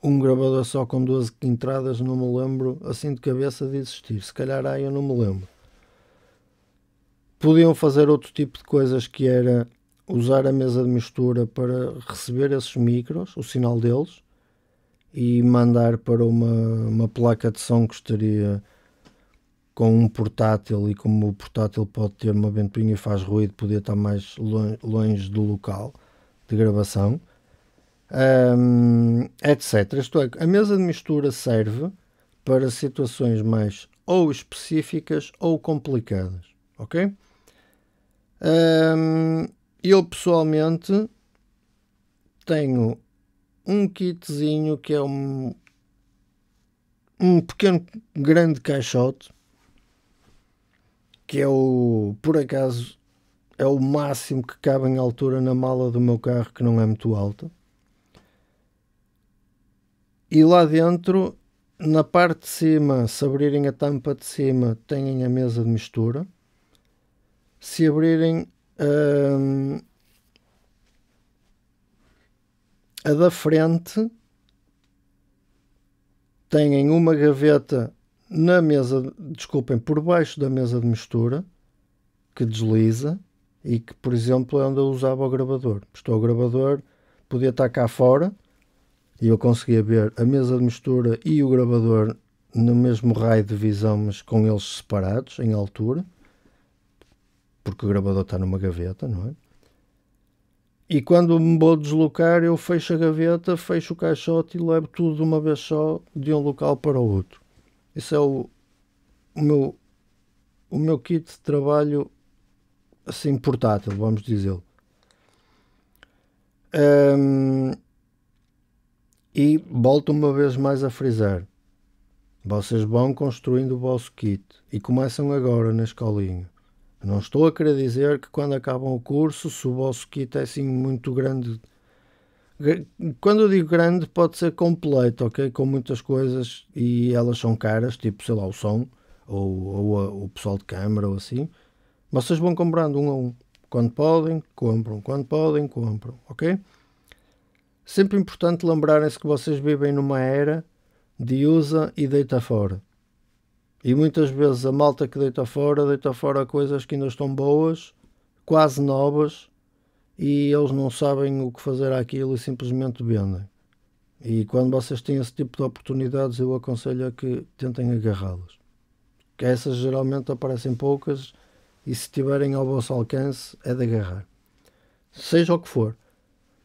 um gravador só com 12 entradas não me lembro assim de cabeça de existir. Se calhar aí eu não me lembro. Podiam fazer outro tipo de coisas que era usar a mesa de mistura para receber esses micros, o sinal deles, e mandar para uma, uma placa de som que estaria com um portátil e como o portátil pode ter uma ventoinha e faz ruído, poder estar mais longe, longe do local de gravação, um, etc. Isto é, a mesa de mistura serve para situações mais ou específicas ou complicadas, ok? Um, eu pessoalmente tenho um kitzinho que é um, um pequeno grande caixote que é o, por acaso, é o máximo que cabe em altura na mala do meu carro, que não é muito alta. E lá dentro, na parte de cima, se abrirem a tampa de cima, têm a mesa de mistura. Se abrirem hum, a da frente, têm uma gaveta na mesa, desculpem, por baixo da mesa de mistura, que desliza e que, por exemplo, é onde eu usava o gravador. Estou o gravador, podia estar cá fora e eu conseguia ver a mesa de mistura e o gravador no mesmo raio de visão, mas com eles separados em altura, porque o gravador está numa gaveta, não é? E quando me vou deslocar, eu fecho a gaveta, fecho o caixote e levo tudo de uma vez só de um local para o outro. Isso é o, o, meu, o meu kit de trabalho assim portátil, vamos dizê-lo. Um, e volto uma vez mais a frisar. Vocês vão construindo o vosso kit e começam agora na escolinha. Não estou a querer dizer que quando acabam o curso, se o vosso kit é assim muito grande quando eu digo grande, pode ser completo, ok? Com muitas coisas e elas são caras, tipo, sei lá, o som ou, ou a, o pessoal de câmara ou assim. Mas vocês vão comprando um a um. Quando podem, compram. Quando podem, compram, ok? Sempre importante lembrarem-se que vocês vivem numa era de usa e deita fora. E muitas vezes a malta que deita fora, deita fora coisas que ainda estão boas, quase novas, e eles não sabem o que fazer àquilo e simplesmente vendem. E quando vocês têm esse tipo de oportunidades, eu aconselho a que tentem agarrá-las. Que essas geralmente aparecem poucas e se tiverem ao vosso alcance, é de agarrar. Seja o que for.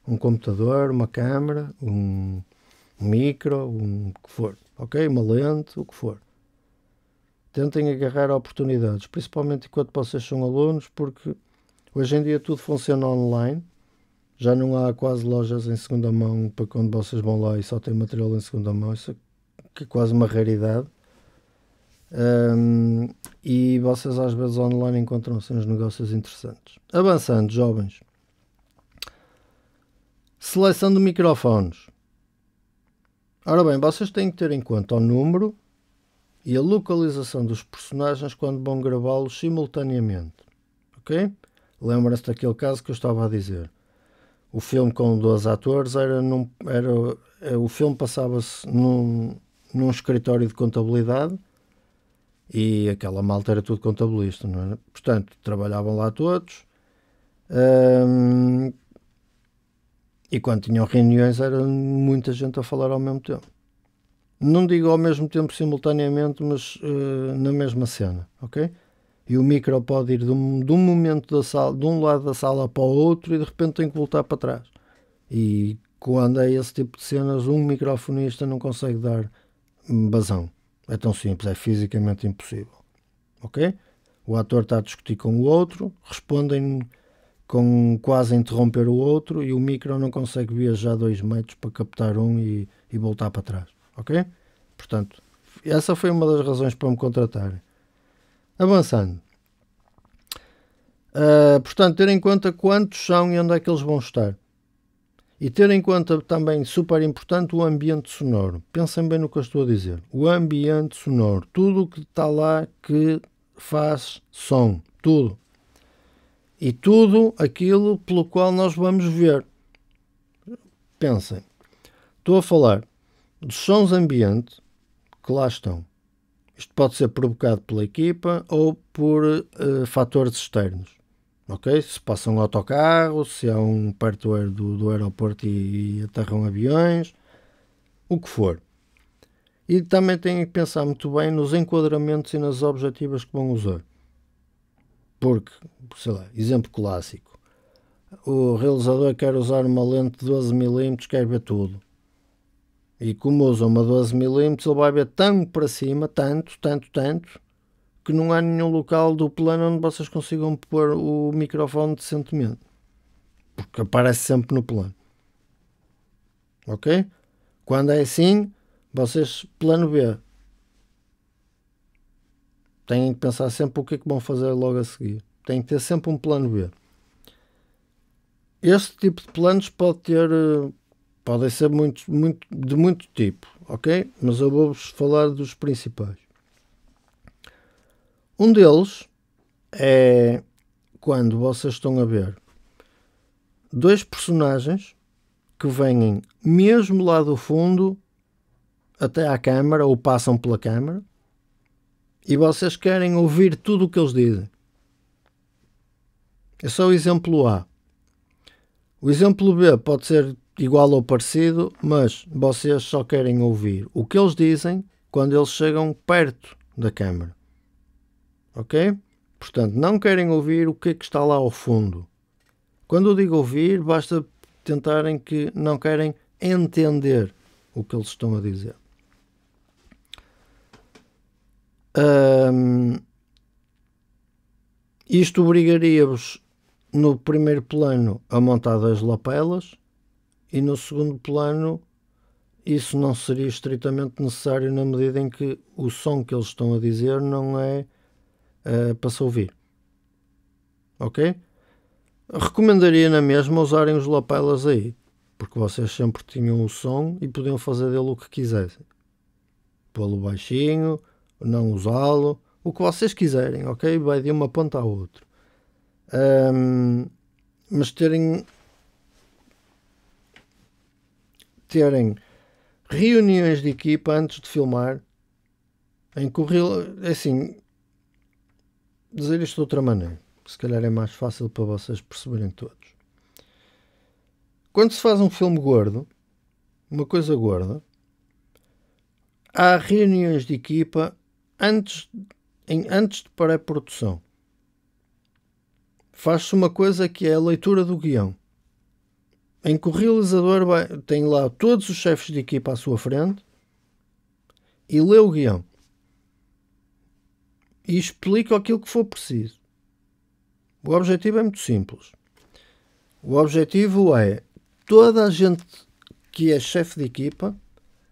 Um computador, uma câmera, um micro, um que for. Ok? Uma lente, o que for. Tentem agarrar oportunidades, principalmente enquanto vocês são alunos, porque Hoje em dia tudo funciona online. Já não há quase lojas em segunda mão para quando vocês vão lá e só tem material em segunda mão. Isso é, é quase uma raridade. Um, e vocês às vezes online encontram-se uns negócios interessantes. Avançando, jovens. Seleção de microfones. Ora bem, vocês têm que ter em conta o número e a localização dos personagens quando vão gravá-los simultaneamente. Ok? Lembra-se daquele caso que eu estava a dizer. O filme com 12 atores era num. Era, é, o filme passava-se num, num escritório de contabilidade e aquela malta era tudo contabilista, não é? Portanto, trabalhavam lá todos. Hum, e quando tinham reuniões era muita gente a falar ao mesmo tempo. Não digo ao mesmo tempo simultaneamente, mas uh, na mesma cena, ok? e o micro pode ir de um, de um momento da sala, de um lado da sala para o outro e de repente tem que voltar para trás. E quando é esse tipo de cenas, um microfonista não consegue dar basão. É tão simples, é fisicamente impossível. Ok? O ator está a discutir com o outro, respondem com quase interromper o outro e o micro não consegue viajar dois metros para captar um e, e voltar para trás. Ok? Portanto, essa foi uma das razões para me contratarem. Avançando. Uh, portanto, ter em conta quantos são e onde é que eles vão estar. E ter em conta também, super importante, o ambiente sonoro. Pensem bem no que eu estou a dizer. O ambiente sonoro. Tudo o que está lá que faz som. Tudo. E tudo aquilo pelo qual nós vamos ver. Pensem. Estou a falar dos sons ambiente que lá estão. Isto pode ser provocado pela equipa ou por uh, fatores externos. Okay? Se passa um autocarro, se há um perto do, do aeroporto e, e aterram aviões, o que for. E também têm que pensar muito bem nos enquadramentos e nas objetivas que vão usar. Porque, sei lá, exemplo clássico, o realizador quer usar uma lente de 12mm, quer ver tudo. E como usa uma 12mm, ele vai ver tão para cima, tanto, tanto, tanto, que não há nenhum local do plano onde vocês consigam pôr o microfone decentemente. Porque aparece sempre no plano. Ok? Quando é assim, vocês, plano B, têm que pensar sempre o que é que vão fazer logo a seguir. Tem que ter sempre um plano B. Este tipo de planos pode ter eh, podem ser muito, muito, de muito tipo, ok? Mas eu vou-vos falar dos principais. Um deles é quando vocês estão a ver dois personagens que vêm mesmo lá do fundo até à câmara ou passam pela câmara e vocês querem ouvir tudo o que eles dizem. É só o exemplo A. O exemplo B pode ser igual ou parecido, mas vocês só querem ouvir o que eles dizem quando eles chegam perto da câmara. Ok? Portanto, não querem ouvir o que é que está lá ao fundo. Quando eu digo ouvir, basta tentarem que não querem entender o que eles estão a dizer. Um, isto obrigaria-vos no primeiro plano a montar as lapelas e no segundo plano, isso não seria estritamente necessário na medida em que o som que eles estão a dizer não é uh, para se ouvir. Ok? Recomendaria na mesma usarem os lapelas aí, porque vocês sempre tinham o som e podiam fazer dele o que quisessem. Pô-lo baixinho, não usá-lo, o que vocês quiserem, ok? Vai de uma ponta à outra. Um, mas terem terem reuniões de equipa antes de filmar, em que é assim, dizer isto de outra maneira, se calhar é mais fácil para vocês perceberem todos. Quando se faz um filme gordo, uma coisa gorda, há reuniões de equipa antes, em, antes de pré-produção. Faz-se uma coisa que é a leitura do guião em que o realizador vai, tem lá todos os chefes de equipa à sua frente e lê o guião e explica aquilo que for preciso. O objetivo é muito simples. O objetivo é toda a gente que é chefe de equipa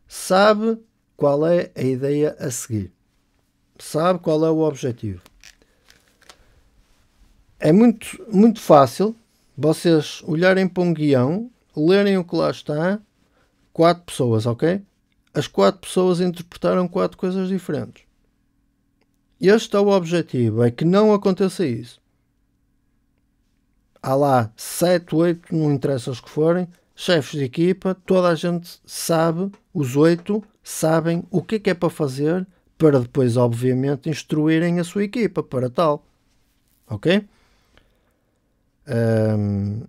sabe qual é a ideia a seguir, sabe qual é o objetivo. É muito, muito fácil vocês olharem para um guião, lerem o que lá está, quatro pessoas, ok? As quatro pessoas interpretaram quatro coisas diferentes. Este é o objetivo, é que não aconteça isso. Há lá sete, oito, não interessa os que forem, chefes de equipa, toda a gente sabe, os oito sabem o que é que é para fazer para depois, obviamente, instruírem a sua equipa para tal. Ok? Um,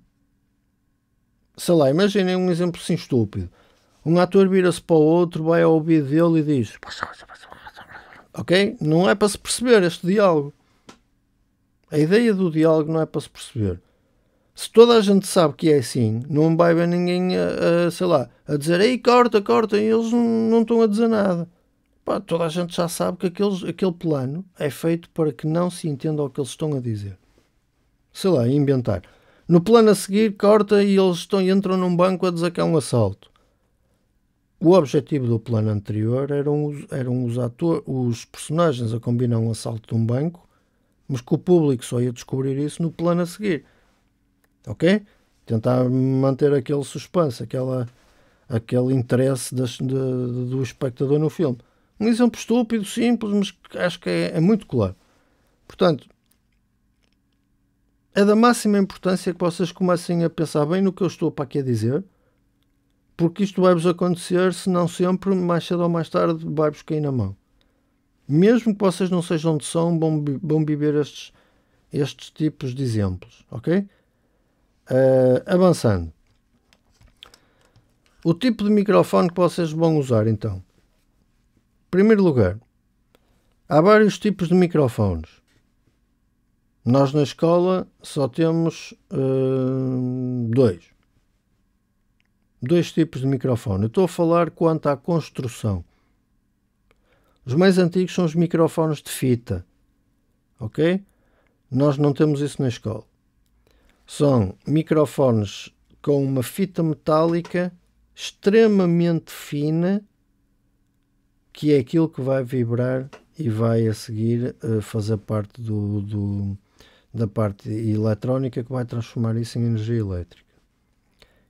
sei lá, imaginem um exemplo assim estúpido. Um ator vira-se para o outro, vai ao ouvido dele e diz: Ok? Não é para se perceber este diálogo. A ideia do diálogo não é para se perceber. Se toda a gente sabe que é assim, não vai ver ninguém a, a sei lá, a dizer ei corta, corta, e eles não, não estão a dizer nada. Pá, toda a gente já sabe que aqueles, aquele plano é feito para que não se entenda o que eles estão a dizer sei lá, inventar. No plano a seguir, corta e eles estão, entram num banco a dizer que é um assalto. O objetivo do plano anterior eram os, eram os, atores os personagens a combinar um assalto de um banco, mas que o público só ia descobrir isso no plano a seguir. Ok? Tentar manter aquele suspense, aquela, aquele interesse das, de, do espectador no filme. Um exemplo estúpido, simples, mas acho que é, é muito claro. Portanto, é da máxima importância que vocês comecem a pensar bem no que eu estou para aqui a dizer, porque isto vai-vos acontecer, se não sempre, mais cedo ou mais tarde, vai-vos cair na mão. Mesmo que vocês não sejam de som, vão, vão viver estes, estes tipos de exemplos, ok? Uh, avançando. O tipo de microfone que vocês vão usar, então. Em primeiro lugar, há vários tipos de microfones. Nós na escola só temos uh, dois. Dois tipos de microfone. Eu estou a falar quanto à construção. Os mais antigos são os microfones de fita. Ok? Nós não temos isso na escola. São microfones com uma fita metálica extremamente fina, que é aquilo que vai vibrar e vai a seguir uh, fazer parte do, do, da parte eletrónica que vai transformar isso em energia elétrica.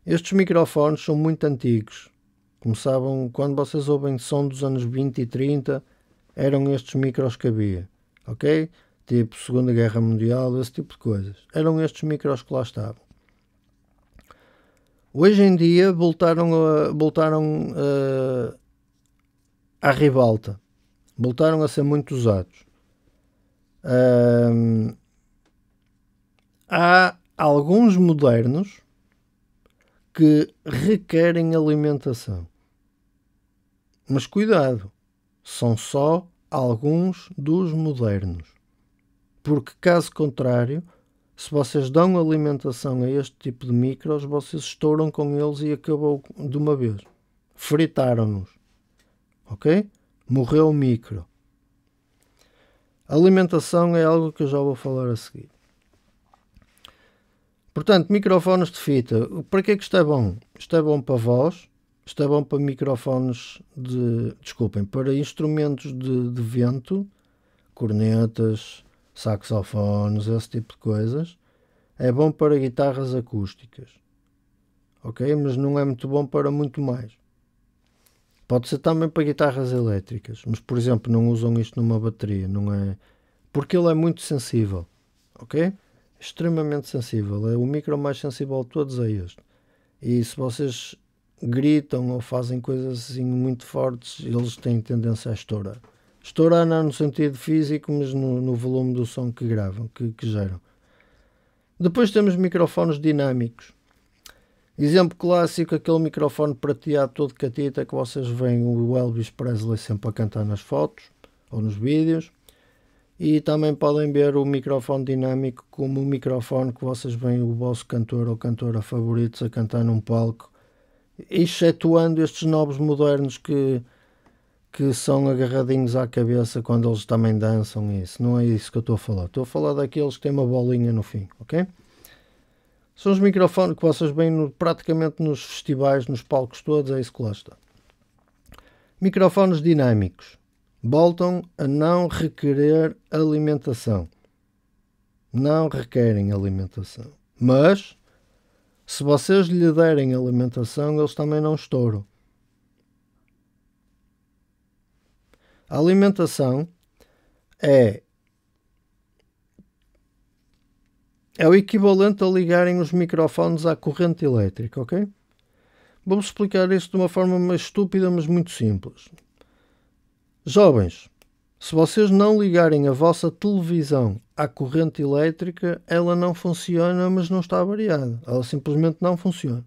Estes microfones são muito antigos. Começavam quando vocês ouvem som dos anos 20 e 30, eram estes micros que havia, ok? Tipo Segunda Guerra Mundial, esse tipo de coisas. Eram estes micros que lá estavam. Hoje em dia voltaram a, voltaram a, eh, à revolta. Voltaram a ser muito usados. Um, há alguns modernos que requerem alimentação. Mas cuidado, são só alguns dos modernos. Porque, caso contrário, se vocês dão alimentação a este tipo de micros, vocês estouram com eles e acabou de uma vez. Fritaram-nos. Ok? Morreu o micro. Alimentação é algo que eu já vou falar a seguir. Portanto, microfones de fita, para que é que está é bom? Está é bom para voz, está é bom para microfones de. Desculpem, para instrumentos de, de vento, cornetas, saxofones, esse tipo de coisas. É bom para guitarras acústicas, ok? Mas não é muito bom para muito mais. Pode ser também para guitarras elétricas, mas por exemplo, não usam isto numa bateria, não é? Porque ele é muito sensível, ok? extremamente sensível. É o micro mais sensível de todos é este. E se vocês gritam ou fazem coisas assim muito fortes, eles têm tendência a estourar. Estourar não no sentido físico, mas no, no volume do som que gravam, que, que geram. Depois temos microfones dinâmicos. Exemplo clássico, aquele microfone prateado todo catita que vocês veem o Elvis Presley sempre a cantar nas fotos ou nos vídeos. E também podem ver o microfone dinâmico como o microfone que vocês veem o vosso cantor ou cantora favoritos a cantar num palco, excetuando estes novos modernos que, que são agarradinhos à cabeça quando eles também dançam isso. Não é isso que eu estou a falar. Estou a falar daqueles que têm uma bolinha no fim, ok? São os microfones que vocês veem no, praticamente nos festivais, nos palcos todos, é isso que lá está. Microfones dinâmicos voltam a não requerer alimentação. Não requerem alimentação. Mas, se vocês lhe derem alimentação, eles também não estouram. A alimentação é é o equivalente a ligarem os microfones à corrente elétrica, ok? Vamos explicar isso de uma forma mais estúpida, mas muito simples. Jovens, se vocês não ligarem a vossa televisão à corrente elétrica, ela não funciona, mas não está variada. Ela simplesmente não funciona.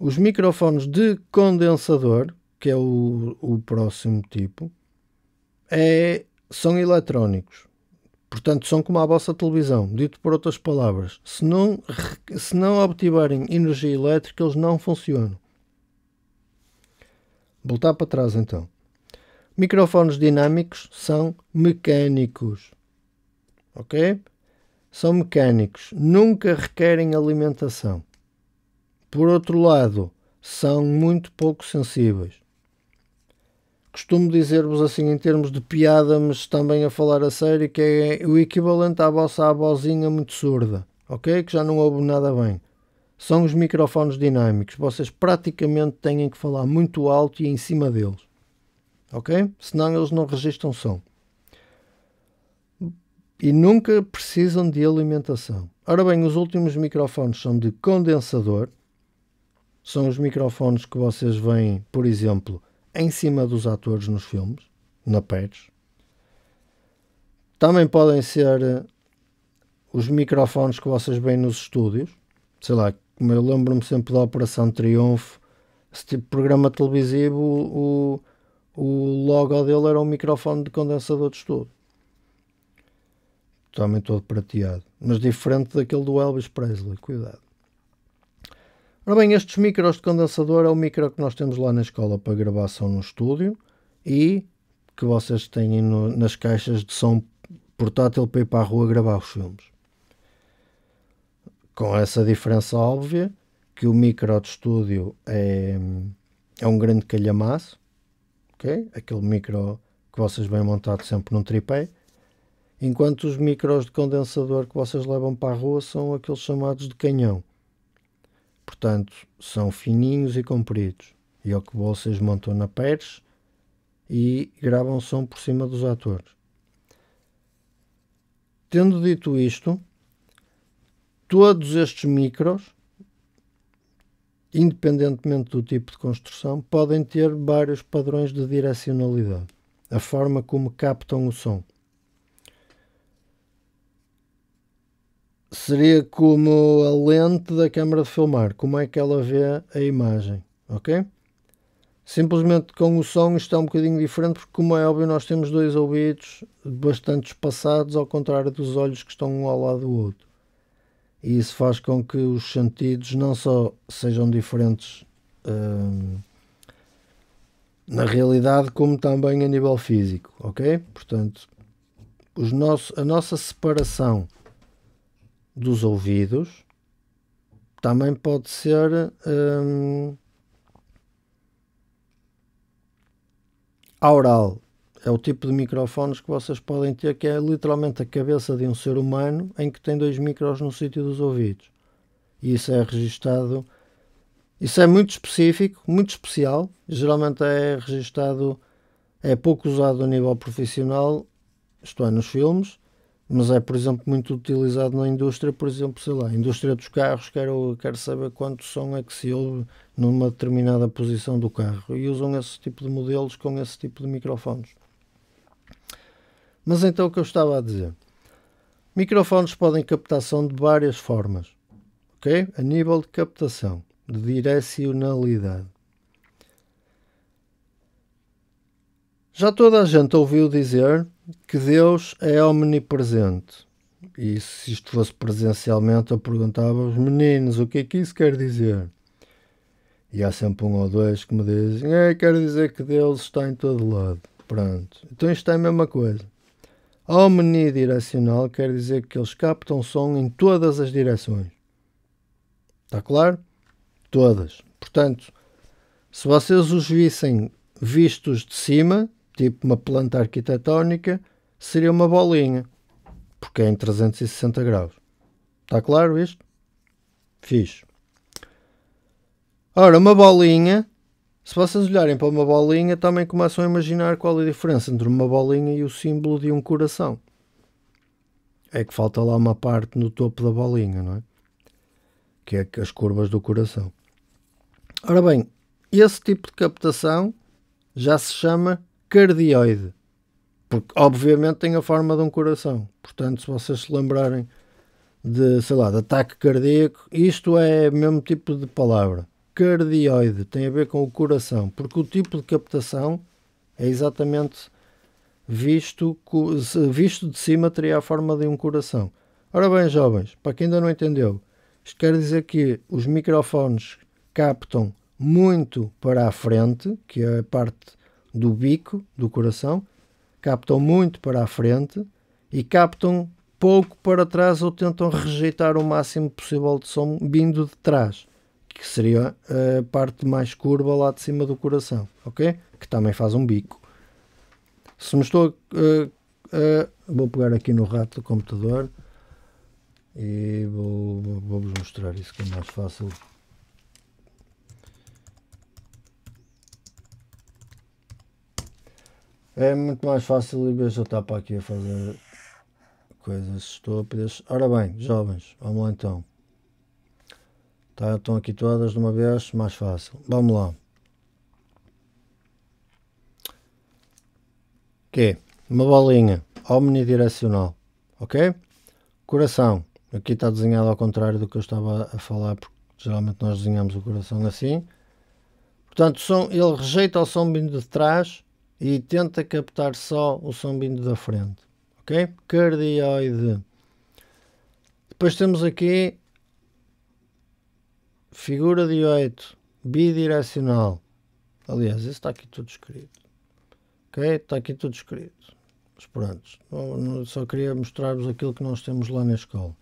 Os microfones de condensador, que é o, o próximo tipo, é, são eletrónicos. Portanto, são como a vossa televisão. Dito por outras palavras, se não, se não obtiverem energia elétrica, eles não funcionam. Voltar para trás então. Microfones dinâmicos são mecânicos. Ok? São mecânicos. Nunca requerem alimentação. Por outro lado, são muito pouco sensíveis. Costumo dizer-vos assim em termos de piada, mas também a falar a sério, que é o equivalente à vossa avózinha muito surda, ok? Que já não ouve nada bem são os microfones dinâmicos. Vocês praticamente têm que falar muito alto e em cima deles. Ok? Senão eles não registram som. E nunca precisam de alimentação. Ora bem, os últimos microfones são de condensador. São os microfones que vocês veem, por exemplo, em cima dos atores nos filmes, na patch. Também podem ser eh, os microfones que vocês veem nos estúdios sei lá, como eu lembro-me sempre da Operação Triunfo, esse tipo de programa televisivo, o, o logo dele era um microfone de condensador de estudo. Também todo prateado. Mas diferente daquele do Elvis Presley, cuidado. Ora bem, estes micros de condensador é o micro que nós temos lá na escola para gravação no estúdio e que vocês têm no, nas caixas de som portátil para ir para a rua gravar os filmes com essa diferença óbvia que o micro de estúdio é, é um grande calhamaço, ok? Aquele micro que vocês vêm montado sempre num tripé, enquanto os micros de condensador que vocês levam para a rua são aqueles chamados de canhão. Portanto, são fininhos e compridos. E é o que vocês montam na perche e gravam som por cima dos atores. Tendo dito isto, todos estes micros, independentemente do tipo de construção, podem ter vários padrões de direcionalidade, a forma como captam o som. Seria como a lente da câmara de filmar, como é que ela vê a imagem, ok? Simplesmente com o som está um bocadinho diferente, porque, como é óbvio, nós temos dois ouvidos bastante espaçados, ao contrário dos olhos que estão um ao lado do outro. E isso faz com que os sentidos não só sejam diferentes hum, na realidade, como também a nível físico, ok? Portanto, os nosso, a nossa separação dos ouvidos também pode ser hum, oral é o tipo de microfones que vocês podem ter, que é literalmente a cabeça de um ser humano em que tem dois micros no sítio dos ouvidos. E isso é registado. Isso é muito específico, muito especial. Geralmente é registado, é pouco usado a nível profissional, isto é, nos filmes, mas é, por exemplo, muito utilizado na indústria, por exemplo, sei lá, indústria dos carros, quero, quero saber quanto som é que se ouve numa determinada posição do carro. E usam esse tipo de modelos com esse tipo de microfones. Mas então o que eu estava a dizer? Microfones podem captar som de várias formas, ok? A nível de captação, de direcionalidade. Já toda a gente ouviu dizer que Deus é omnipresente. E se isto fosse presencialmente, eu perguntava aos meninos o que é que isso quer dizer. E há sempre um ou dois que me dizem: é, quer dizer que Deus está em todo lado. Pronto. Então isto é a mesma coisa. Omnidirecional quer dizer que eles captam som em todas as direções. Está claro? Todas. Portanto, se vocês os vissem vistos de cima, tipo uma planta arquitetónica, seria uma bolinha, porque é em 360 graus. Está claro isto? Fixo. Ora, uma bolinha se vocês olharem para uma bolinha, também começam a imaginar qual é a diferença entre uma bolinha e o símbolo de um coração. É que falta lá uma parte no topo da bolinha, não é? Que é as curvas do coração. Ora bem, esse tipo de captação já se chama cardioide. Porque, obviamente, tem a forma de um coração. Portanto, se vocês se lembrarem de, sei lá, de ataque cardíaco, isto é o mesmo tipo de palavra cardioide, tem a ver com o coração, porque o tipo de captação é exatamente visto, visto de cima teria a forma de um coração. Ora bem, jovens, para quem ainda não entendeu, isto quer dizer que os microfones captam muito para a frente, que é a parte do bico do coração, captam muito para a frente e captam pouco para trás ou tentam rejeitar o máximo possível de som vindo de trás que seria a eh, parte mais curva lá de cima do coração, ok? Que também faz um bico. Se me estou. Uh, uh, vou pegar aqui no rato do computador e vou-vos vou mostrar isso que é mais fácil. É muito mais fácil e vejo eu estar para aqui a fazer coisas estúpidas. Ora bem, jovens, vamos lá então. Tá, estão aqui todas de uma vez, mais fácil. Vamos lá. Que uma bolinha omnidirecional, ok? Coração, aqui está desenhado ao contrário do que eu estava a falar, porque geralmente nós desenhamos o coração assim. Portanto, som, ele rejeita o som vindo de trás e tenta captar só o som vindo da frente, ok? Cardioide. Depois temos aqui figura de 8, bidirecional. Aliás, isso está aqui tudo escrito. Ok? Está aqui tudo escrito. Mas pronto, só queria mostrar-vos aquilo que nós temos lá na escola.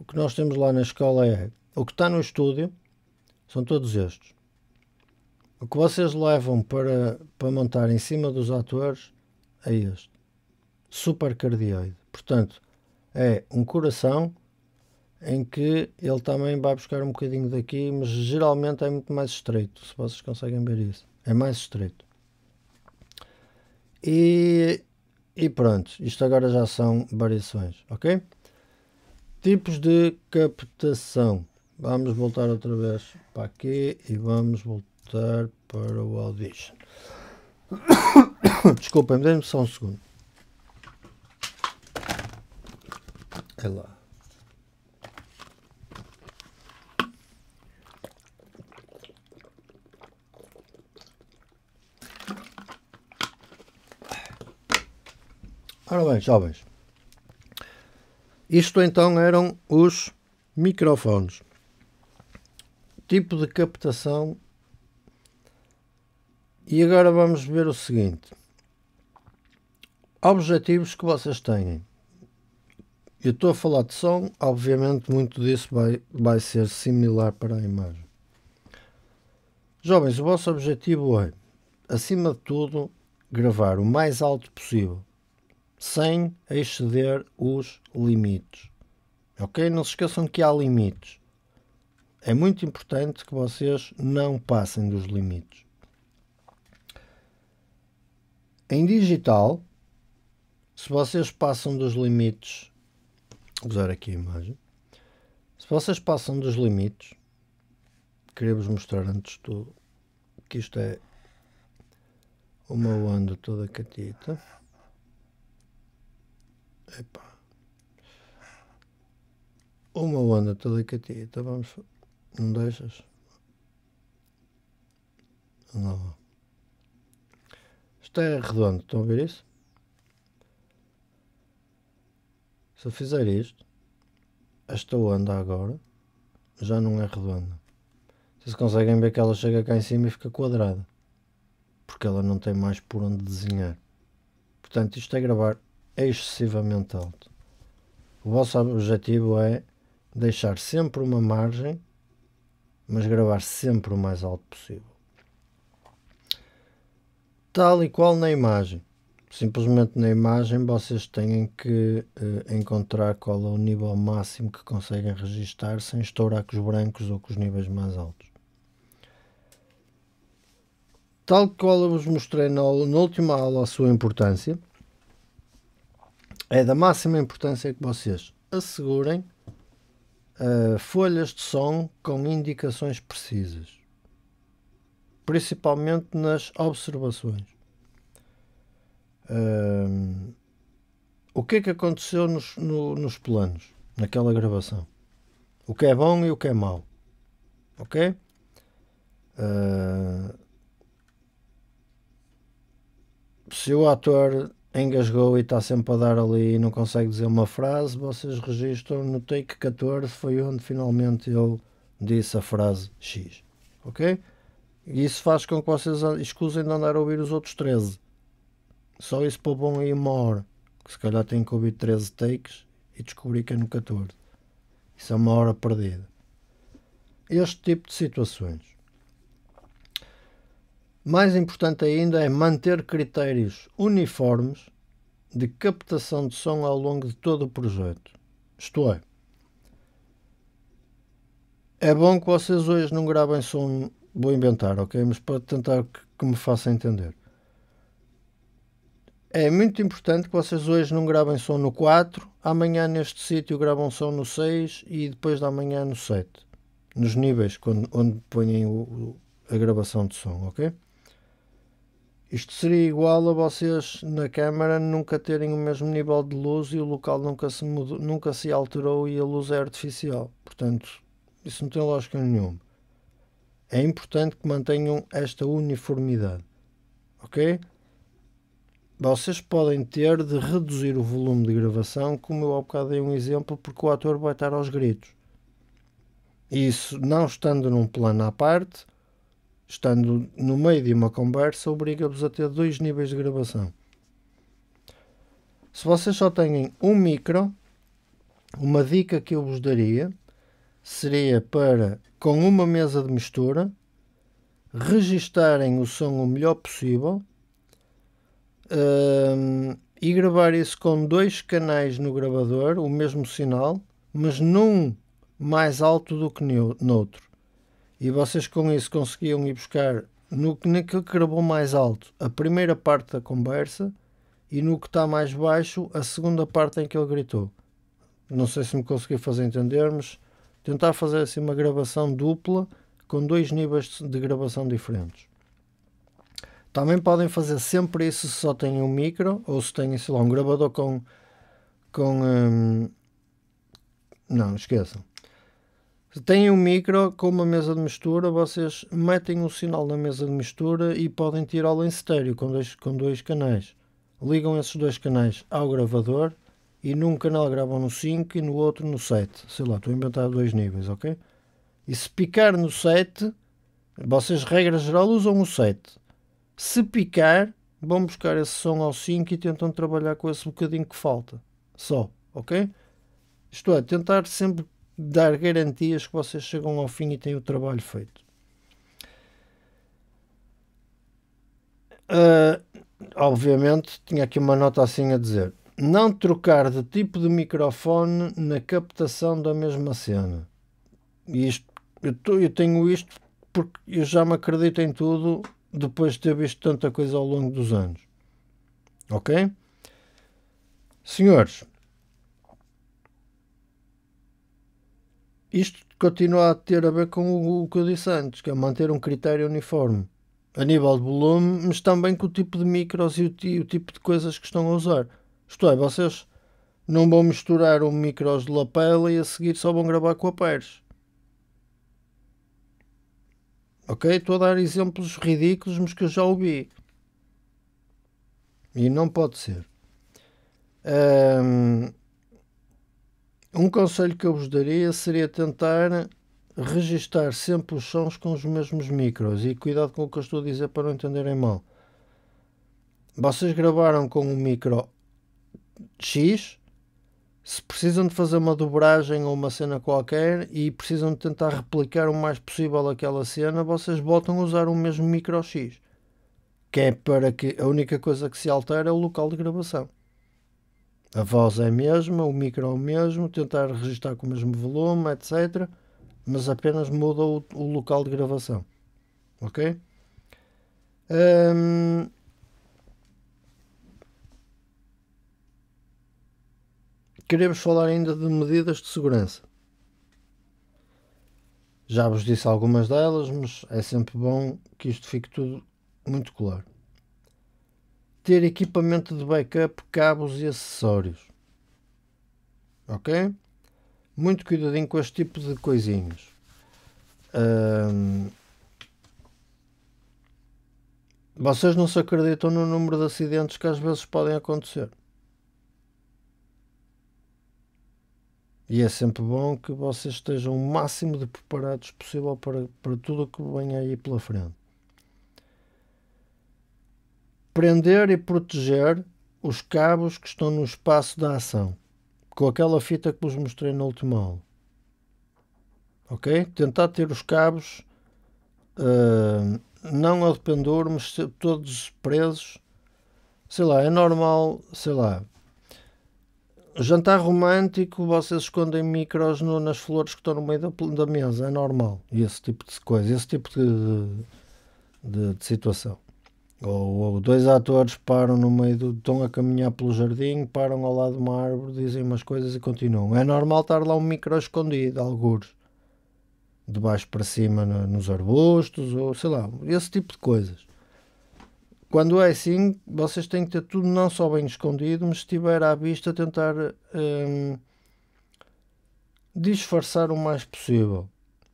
O que nós temos lá na escola é o que está no estúdio são todos estes. O que vocês levam para, para montar em cima dos atores é este. Supercardioide. Portanto, é um coração em que ele também vai buscar um bocadinho daqui, mas geralmente é muito mais estreito, se vocês conseguem ver isso. É mais estreito. E, e pronto, isto agora já são variações, ok? Tipos de captação. Vamos voltar outra vez para aqui e vamos voltar para o Audition. Desculpem, me só um segundo. É lá. Ora bem, jovens, isto então eram os microfones. Tipo de captação. E agora vamos ver o seguinte. Objetivos que vocês têm. Eu estou a falar de som, obviamente muito disso vai, vai ser similar para a imagem. Jovens, o vosso objetivo é, acima de tudo, gravar o mais alto possível sem exceder os limites. Ok? Não se esqueçam que há limites. É muito importante que vocês não passem dos limites. Em digital, se vocês passam dos limites, vou usar aqui a imagem. Se vocês passam dos limites, queria-vos mostrar antes tudo que isto é uma onda toda catita. Epá. Uma onda telecatita, então vamos. Não deixas? Não. Isto é redondo, estão a ver isso? Se eu fizer isto, esta onda agora já não é redonda. Vocês conseguem ver que ela chega cá em cima e fica quadrada. Porque ela não tem mais por onde desenhar. Portanto, isto é gravar é excessivamente alto. O vosso objetivo é deixar sempre uma margem, mas gravar sempre o mais alto possível. Tal e qual na imagem. Simplesmente na imagem vocês têm que eh, encontrar qual é o nível máximo que conseguem registar sem estourar com os brancos ou com os níveis mais altos. Tal qual eu vos mostrei na, na última aula a sua importância, é da máxima importância que vocês assegurem uh, folhas de som com indicações precisas, principalmente nas observações. Uh, o que é que aconteceu nos, no, nos planos, naquela gravação? O que é bom e o que é mau. Ok? Uh, se o ator engasgou e está sempre a dar ali e não consegue dizer uma frase, vocês registram no take 14, foi onde finalmente eu disse a frase X. Ok? E isso faz com que vocês escusem de andar a ouvir os outros 13. Só isso poupam aí uma hora. Que se calhar tem que ouvir 13 takes e descobrir que é no 14. Isso é uma hora perdida. Este tipo de situações mais importante ainda é manter critérios uniformes de captação de som ao longo de todo o projeto. Isto é, é bom que vocês hoje não gravem som, vou inventar, ok? Mas para tentar que, que me faça entender. É muito importante que vocês hoje não gravem som no 4, amanhã neste sítio gravam som no 6 e depois da manhã no 7. Nos níveis quando, onde ponham a gravação de som, ok? Isto seria igual a vocês na câmara nunca terem o mesmo nível de luz e o local nunca se, mudou, nunca se alterou e a luz é artificial. Portanto, isso não tem lógica nenhuma. É importante que mantenham esta uniformidade. Ok? Vocês podem ter de reduzir o volume de gravação, como eu há bocado dei um exemplo, porque o ator vai estar aos gritos. Isso não estando num plano à parte estando no meio de uma conversa, obriga-vos a ter dois níveis de gravação. Se vocês só têm um micro, uma dica que eu vos daria seria para, com uma mesa de mistura, registarem o som o melhor possível um, e gravar isso com dois canais no gravador, o mesmo sinal, mas num mais alto do que no outro. E vocês com isso conseguiam ir buscar no, naquele gravou mais alto a primeira parte da conversa e no que está mais baixo a segunda parte em que ele gritou. Não sei se me consegui fazer entender, mas tentar fazer assim uma gravação dupla com dois níveis de gravação diferentes. Também podem fazer sempre isso se só têm um micro ou se têm, sei lá, um gravador com. com hum... não, esqueçam. Têm um micro com uma mesa de mistura, vocês metem um sinal na mesa de mistura e podem tirá-lo em estéreo com dois, com dois canais. Ligam esses dois canais ao gravador e num canal gravam no 5 e no outro no 7. Sei lá, estou a inventar dois níveis, ok? E se picar no 7, vocês, regra geral, usam o 7. Se picar, vão buscar esse som ao 5 e tentam trabalhar com esse bocadinho que falta. Só, ok? Isto é, tentar sempre dar garantias que vocês chegam ao fim e têm o trabalho feito. Uh, obviamente, tinha aqui uma nota assim a dizer: não trocar de tipo de microfone na captação da mesma cena. E isto, eu, tô, eu tenho isto porque eu já me acredito em tudo depois de ter visto tanta coisa ao longo dos anos. Ok? Senhores, Isto continua a ter a ver com o que eu disse antes, que é manter um critério uniforme a nível de volume, mas também com o tipo de micros e o, o tipo de coisas que estão a usar. Isto é, vocês não vão misturar um micros de lapela e a seguir só vão gravar com a Pers. Ok? Estou a dar exemplos ridículos, mas que eu já ouvi. E não pode ser. Um, um conselho que eu vos daria seria tentar registar sempre os sons com os mesmos micros e cuidado com o que eu estou a dizer para não entenderem mal. Vocês gravaram com um micro X, se precisam de fazer uma dobragem ou uma cena qualquer e precisam de tentar replicar o mais possível aquela cena, vocês voltam a usar o mesmo micro X, que é para que a única coisa que se altera é o local de gravação. A voz é a mesma, o micro é o mesmo, tentar registrar com o mesmo volume, etc. Mas apenas muda o, o local de gravação. Ok? Um, queremos falar ainda de medidas de segurança. Já vos disse algumas delas, mas é sempre bom que isto fique tudo muito claro ter equipamento de backup, cabos e acessórios. Ok? Muito cuidadinho com este tipo de coisinhas. vocês não se acreditam no número de acidentes que às vezes podem acontecer. E é sempre bom que vocês estejam o máximo de preparados possível para, para tudo o que venha aí pela frente prender e proteger os cabos que estão no espaço da ação, com aquela fita que vos mostrei na última aula. Ok? Tentar ter os cabos uh, não ao penduro, mas todos presos. Sei lá, é normal, sei lá. Jantar romântico, vocês escondem micros no, nas flores que estão no meio da, da mesa, é normal. Esse tipo de coisa, esse tipo de, de, de situação. Ou, dois atores param no meio do. estão a caminhar pelo jardim, param ao lado de uma árvore, dizem umas coisas e continuam. É normal estar lá um micro escondido, algures. De baixo para cima no, nos arbustos, ou sei lá, esse tipo de coisas. Quando é assim, vocês têm que ter tudo não só bem escondido, mas se estiver à vista, tentar hum, disfarçar o mais possível.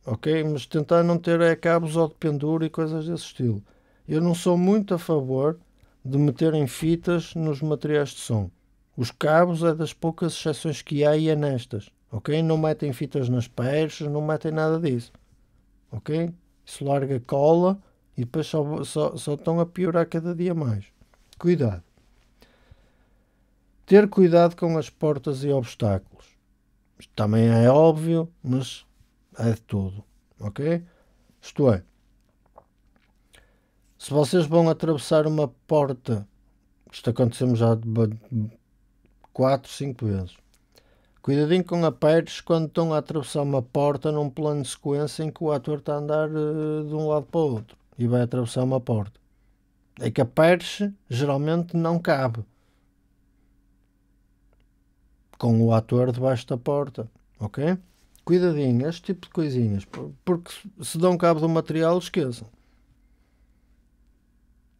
Ok? Mas tentar não ter é, cabos ou de pendura e coisas desse estilo eu não sou muito a favor de meterem fitas nos materiais de som. Os cabos é das poucas exceções que há e é nestas. Ok? Não metem fitas nas peixes, não metem nada disso. Ok? Isso larga cola e depois só, só, só estão a piorar cada dia mais. Cuidado. Ter cuidado com as portas e obstáculos. Isto também é óbvio, mas é de tudo. Ok? Isto é, se vocês vão atravessar uma porta, isto aconteceu já 4, 5 vezes. Cuidadinho com apertos quando estão a atravessar uma porta num plano de sequência em que o ator está a andar eh, de um lado para o outro e vai atravessar uma porta. É que a perche geralmente não cabe com o ator debaixo da porta, ok? Cuidadinho, este tipo de coisinhas, porque se dão cabo do material, esqueçam.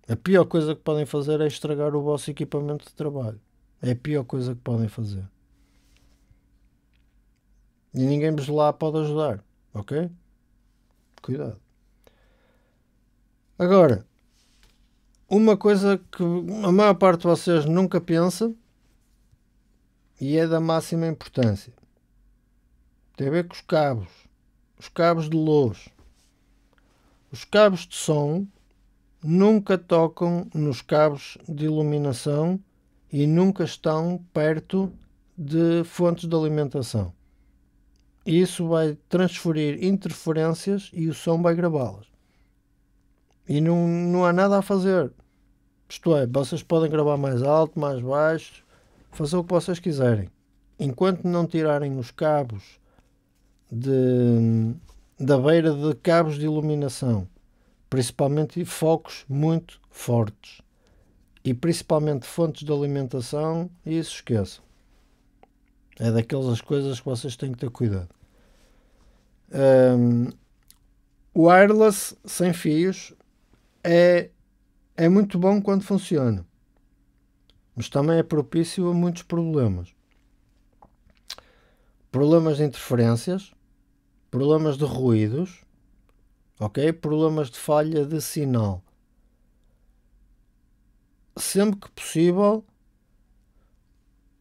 A pior coisa que podem fazer é estragar o vosso equipamento de trabalho. É a pior coisa que podem fazer. E ninguém vos lá pode ajudar, ok? Cuidado. Agora, uma coisa que a maior parte de vocês nunca pensa e é da máxima importância. Tem a ver com os cabos. Os cabos de luz. Os cabos de som nunca tocam nos cabos de iluminação e nunca estão perto de fontes de alimentação. Isso vai transferir interferências e o som vai gravá-las. E não, não há nada a fazer. Isto é, vocês podem gravar mais alto, mais baixo, fazer o que vocês quiserem. Enquanto não tirarem os cabos de, da beira de cabos de iluminação principalmente focos muito fortes. E principalmente fontes de alimentação, isso esqueça. É daquelas coisas que vocês têm que ter cuidado. Um, wireless sem fios é, é muito bom quando funciona, mas também é propício a muitos problemas. Problemas de interferências, problemas de ruídos, ok? Problemas de falha de sinal. Sempre que possível,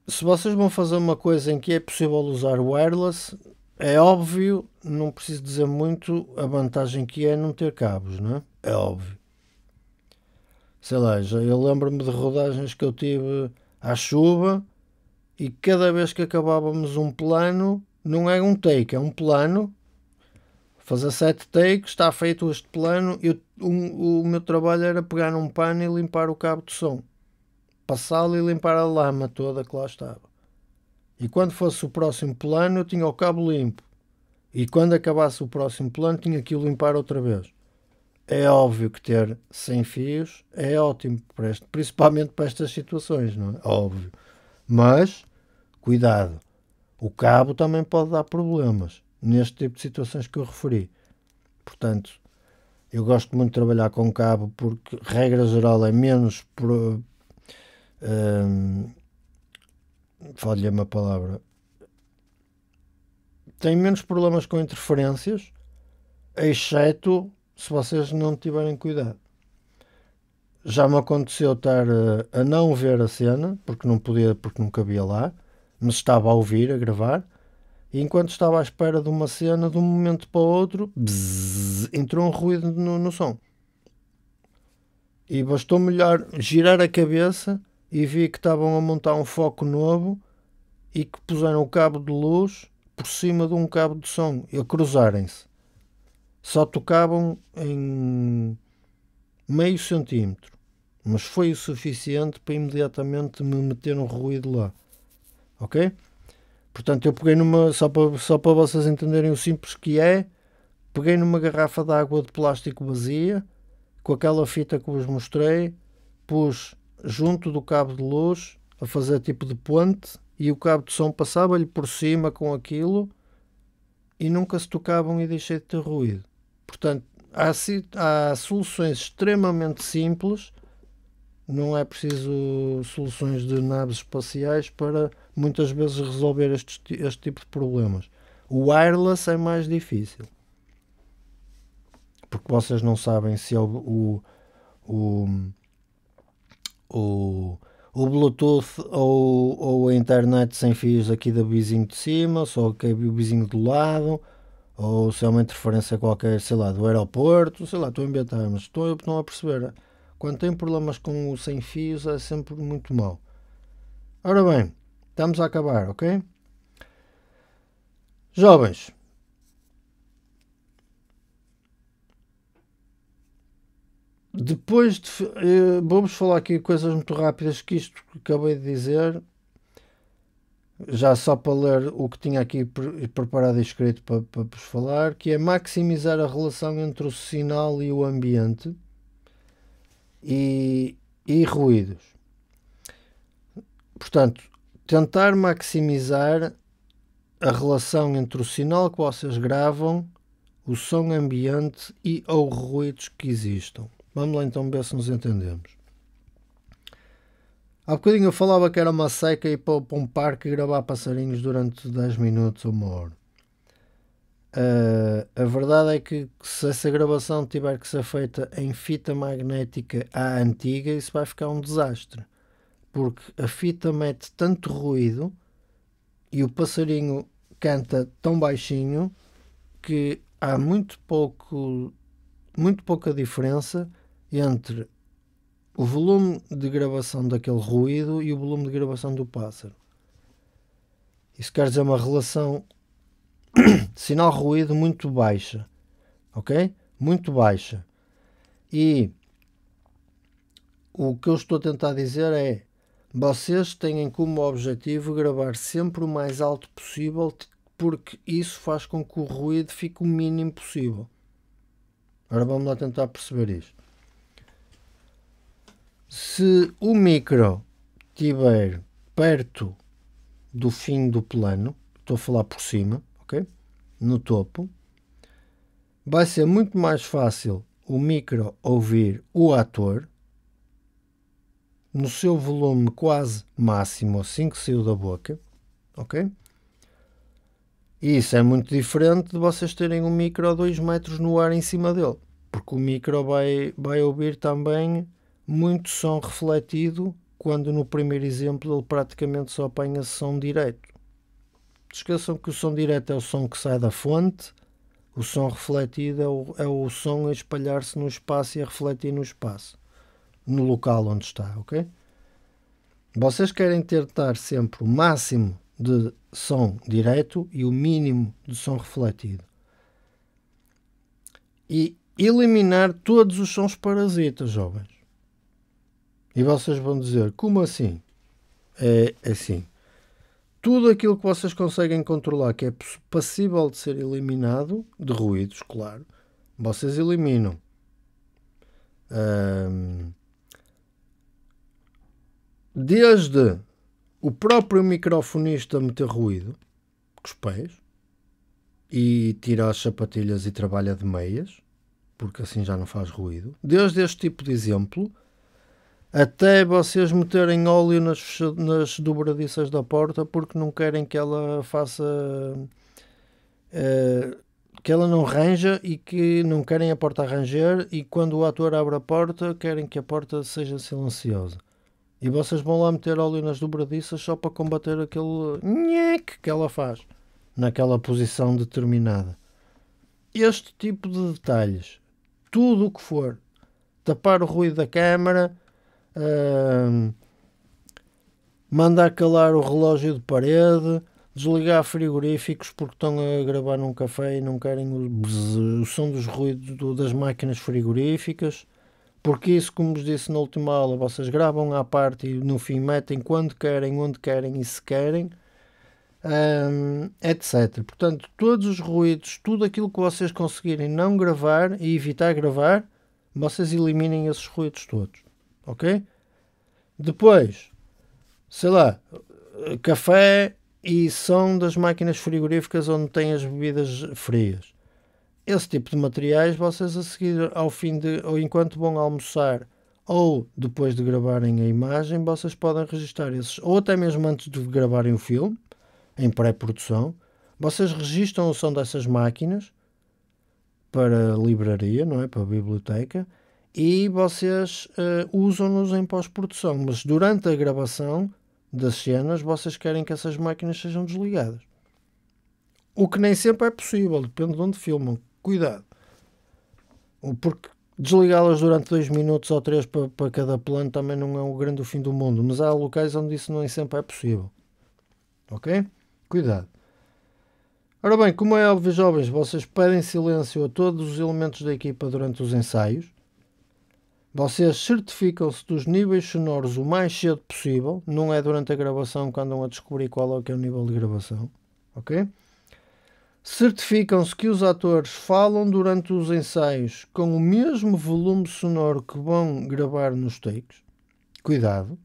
se vocês vão fazer uma coisa em que é possível usar wireless, é óbvio, não preciso dizer muito a vantagem que é não ter cabos, né? É óbvio. Sei lá, já eu lembro-me de rodagens que eu tive à chuva e cada vez que acabávamos um plano, não é um take, é um plano, fazer sete takes, está feito este plano. Eu, o, o meu trabalho era pegar num pano e limpar o cabo de som, passá-lo e limpar a lama toda que lá estava. E quando fosse o próximo plano, eu tinha o cabo limpo. E quando acabasse o próximo plano, tinha que o limpar outra vez. É óbvio que ter sem fios é ótimo, para este, principalmente para estas situações, não é? Óbvio. Mas, cuidado, o cabo também pode dar problemas neste tipo de situações que eu referi. Portanto, eu gosto muito de trabalhar com cabo porque, regra geral, é menos. Pro, hum, Falha-lhe uma palavra. Tem menos problemas com interferências, exceto se vocês não tiverem cuidado. Já me aconteceu estar eh, a não ver a cena, porque não podia, porque não cabia lá, mas estava a ouvir, a gravar e enquanto estava à espera de uma cena, de um momento para o outro, bzzz, entrou um ruído no, no som. E bastou melhor girar a cabeça e vi que estavam a montar um foco novo e que puseram o cabo de luz por cima de um cabo de som e a cruzarem-se. Só tocavam em meio centímetro, mas foi o suficiente para imediatamente me meter um ruído lá. Ok? Portanto, eu peguei numa, só para, só para vocês entenderem o simples que é, peguei numa garrafa de água de plástico vazia, com aquela fita que vos mostrei, pus junto do cabo de luz, a fazer tipo de ponte, e o cabo de som passava-lhe por cima com aquilo, e nunca se tocavam e deixei de ter ruído. Portanto, há, há soluções extremamente simples, não é preciso soluções de naves espaciais para muitas vezes resolver este, este tipo de problemas. O wireless é mais difícil. Porque vocês não sabem se é o, o, o, o Bluetooth ou, ou a internet sem fios aqui do vizinho de cima, só é que é o vizinho do lado, ou se é uma interferência qualquer, sei lá, do aeroporto, sei lá, estou a inventar, mas estou não a perceber. Eh? Quando tem problemas com o sem fios é sempre muito mau. Ora bem, Estamos a acabar, ok? Jovens. Depois de. Eh, Vou-vos falar aqui coisas muito rápidas que isto que acabei de dizer. Já só para ler o que tinha aqui preparado e escrito para, para vos falar, que é maximizar a relação entre o sinal e o ambiente e, e ruídos. Portanto, tentar maximizar a relação entre o sinal que vocês gravam, o som ambiente e ou ruídos que existam. Vamos lá então ver se nos entendemos. Há bocadinho eu falava que era uma seca ir para, um parque e gravar passarinhos durante 10 minutos ou uma hora. Uh, a verdade é que se essa gravação tiver que ser feita em fita magnética à antiga, isso vai ficar um desastre porque a fita mete tanto ruído e o passarinho canta tão baixinho que há muito pouco muito pouca diferença entre o volume de gravação daquele ruído e o volume de gravação do pássaro. Isso quer dizer uma relação sinal-ruído muito baixa, ok? Muito baixa. E o que eu estou a tentar dizer é vocês têm como objetivo gravar sempre o mais alto possível, porque isso faz com que o ruído fique o mínimo possível. Agora vamos lá tentar perceber isto. Se o micro estiver perto do fim do plano, estou a falar por cima, ok? No topo, vai ser muito mais fácil o micro ouvir o ator no seu volume quase máximo, assim que saiu da boca, ok? E isso é muito diferente de vocês terem um micro a 2 metros no ar em cima dele, porque o micro vai, vai ouvir também muito som refletido, quando no primeiro exemplo ele praticamente só apanha som direito. Esqueçam que o som direto é o som que sai da fonte, o som refletido é o, é o som a espalhar-se no espaço e a refletir no espaço no local onde está, ok? Vocês querem tentar sempre o máximo de som direto e o mínimo de som refletido. E eliminar todos os sons parasitas, jovens. E vocês vão dizer, como assim? É assim. Tudo aquilo que vocês conseguem controlar, que é passível de ser eliminado, de ruídos, claro, vocês eliminam desde o próprio microfonista meter ruído com os pés e tira as sapatilhas e trabalha de meias, porque assim já não faz ruído. Desde este tipo de exemplo até vocês meterem óleo nas, nas dobradiças da porta porque não querem que ela faça. Uh, que ela não ranja e que não querem a porta arranjar. ranger e quando o ator abre a porta querem que a porta seja silenciosa. E vocês vão lá meter óleo nas dobradiças só para combater aquele nhec que ela faz naquela posição determinada. Este tipo de detalhes, tudo o que for, tapar o ruído da câmara, hum, mandar calar o relógio de parede, desligar frigoríficos porque estão a gravar num café e não querem o, bzz, o som dos ruídos do, das máquinas frigoríficas. Porque isso, como vos disse na última aula, vocês gravam à parte e no fim metem quando querem, onde querem e se querem, hum, etc. Portanto, todos os ruídos, tudo aquilo que vocês conseguirem não gravar e evitar gravar, vocês eliminem esses ruídos todos. Ok? Depois, sei lá, café e som das máquinas frigoríficas onde tem as bebidas frias esse tipo de materiais vocês a seguir ao fim de ou enquanto vão almoçar ou depois de gravarem a imagem, vocês podem registrar esses, ou até mesmo antes de gravarem o filme, em pré-produção, vocês registram o som dessas máquinas para a livraria, não é? Para a biblioteca, e vocês uh, usam-nos em pós-produção, mas durante a gravação das cenas, vocês querem que essas máquinas sejam desligadas. O que nem sempre é possível, depende de onde filmam cuidado. Porque desligá-las durante dois minutos ou três para, para cada plano também não é o grande fim do mundo, mas há locais onde isso nem sempre é possível. Ok? Cuidado. Ora bem, como é óbvio, jovens, vocês pedem silêncio a todos os elementos da equipa durante os ensaios. Vocês certificam-se dos níveis sonoros o mais cedo possível, não é durante a gravação que andam a descobrir qual é, é o nível de gravação, ok? Certificam-se que os atores falam durante os ensaios com o mesmo volume sonoro que vão gravar nos takes. Cuidado.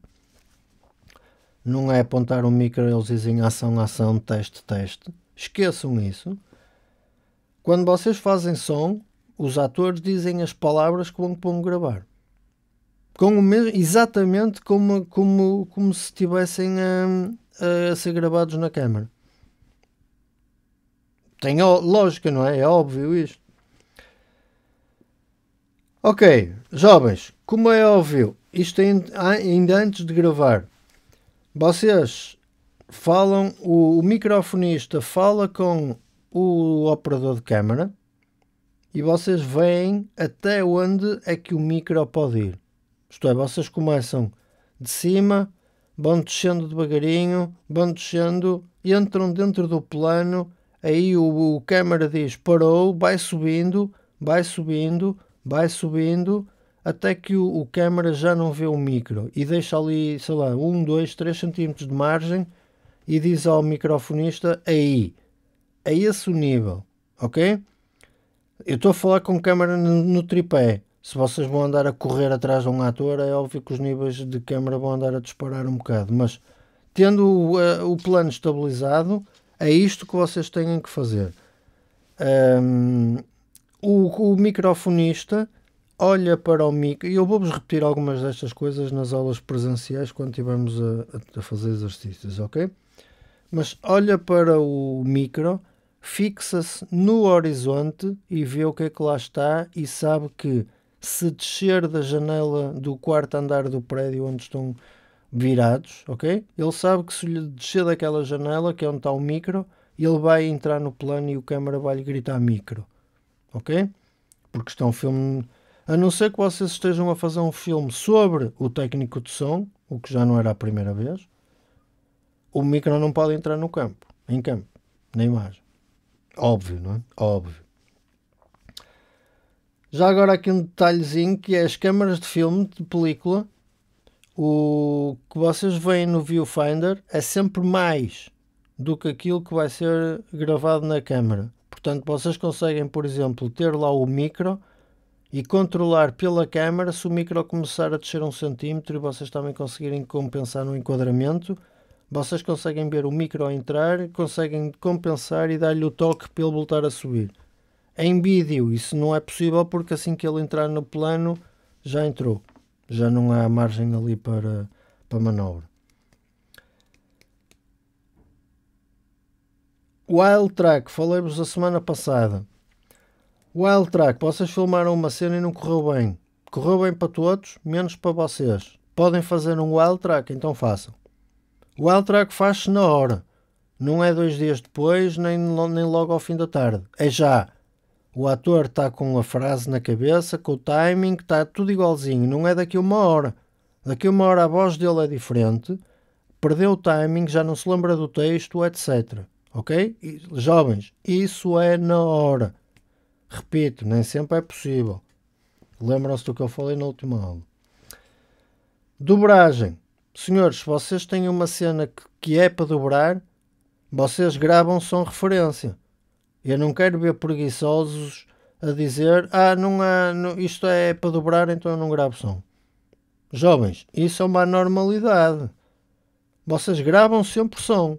Não é apontar o um micro eles dizem ação, ação, teste, teste. Esqueçam isso. Quando vocês fazem som, os atores dizem as palavras que vão gravar. Com o mesmo, exatamente como, como, como se estivessem a, hum, a ser gravados na câmara. Tem lógica, não é? É óbvio isto. Ok, jovens, como é óbvio, isto ainda antes de gravar, vocês falam, o, microfonista fala com o operador de câmara e vocês veem até onde é que o micro pode ir. Isto é, vocês começam de cima, vão descendo devagarinho, vão descendo, entram dentro do plano Aí o, o câmara diz parou, vai subindo, vai subindo, vai subindo, até que o, o câmara já não vê o micro e deixa ali, sei lá, 1, 2, 3 centímetros de margem e diz ao microfonista aí, é esse nível, ok? Eu estou a falar com câmara no, no tripé, se vocês vão andar a correr atrás de um ator, é óbvio que os níveis de câmara vão andar a disparar um bocado, mas tendo uh, o plano estabilizado, é isto que vocês têm que fazer. Um, o, o, microfonista olha para o micro. E eu vou-vos repetir algumas destas coisas nas aulas presenciais quando estivermos a, a fazer exercícios, ok? Mas olha para o micro, fixa-se no horizonte e vê o que é que lá está e sabe que se descer da janela do quarto andar do prédio onde estão virados, ok? Ele sabe que se lhe descer daquela janela, que é onde está o micro, ele vai entrar no plano e o câmera vai lhe gritar micro, ok? Porque está é um filme. A não ser que vocês estejam a fazer um filme sobre o técnico de som, o que já não era a primeira vez, o micro não pode entrar no campo, em campo, na imagem. Óbvio, não é? Óbvio. Já agora aqui um detalhezinho que é as câmaras de filme, de película, o que vocês veem no viewfinder é sempre mais do que aquilo que vai ser gravado na câmera. Portanto, vocês conseguem, por exemplo, ter lá o micro e controlar pela câmera se o micro começar a descer um centímetro e vocês também conseguirem compensar no enquadramento. Vocês conseguem ver o micro entrar, conseguem compensar e dar-lhe o toque para ele voltar a subir. Em vídeo isso não é possível porque assim que ele entrar no plano já entrou já não há margem ali para, para manobra. Wild Track, falei-vos a semana passada. Wild Track, vocês filmaram uma cena e não correu bem. Correu bem para todos, menos para vocês. Podem fazer um Wild Track, então façam. O Wild Track faz-se na hora. Não é dois dias depois, nem, nem logo ao fim da tarde. É já. O ator está com a frase na cabeça, com o timing, está tudo igualzinho. Não é daqui uma hora. Daqui uma hora a voz dele é diferente, perdeu o timing, já não se lembra do texto, etc. Ok? E, jovens, isso é na hora. Repito, nem sempre é possível. Lembram-se do que eu falei na última aula. Dobragem. Senhores, se vocês têm uma cena que, que é para dobrar, vocês gravam som referência. Eu não quero ver preguiçosos a dizer ah, não há, não, isto é para dobrar, então eu não gravo som. Jovens, isso é uma normalidade. Vocês gravam sempre som.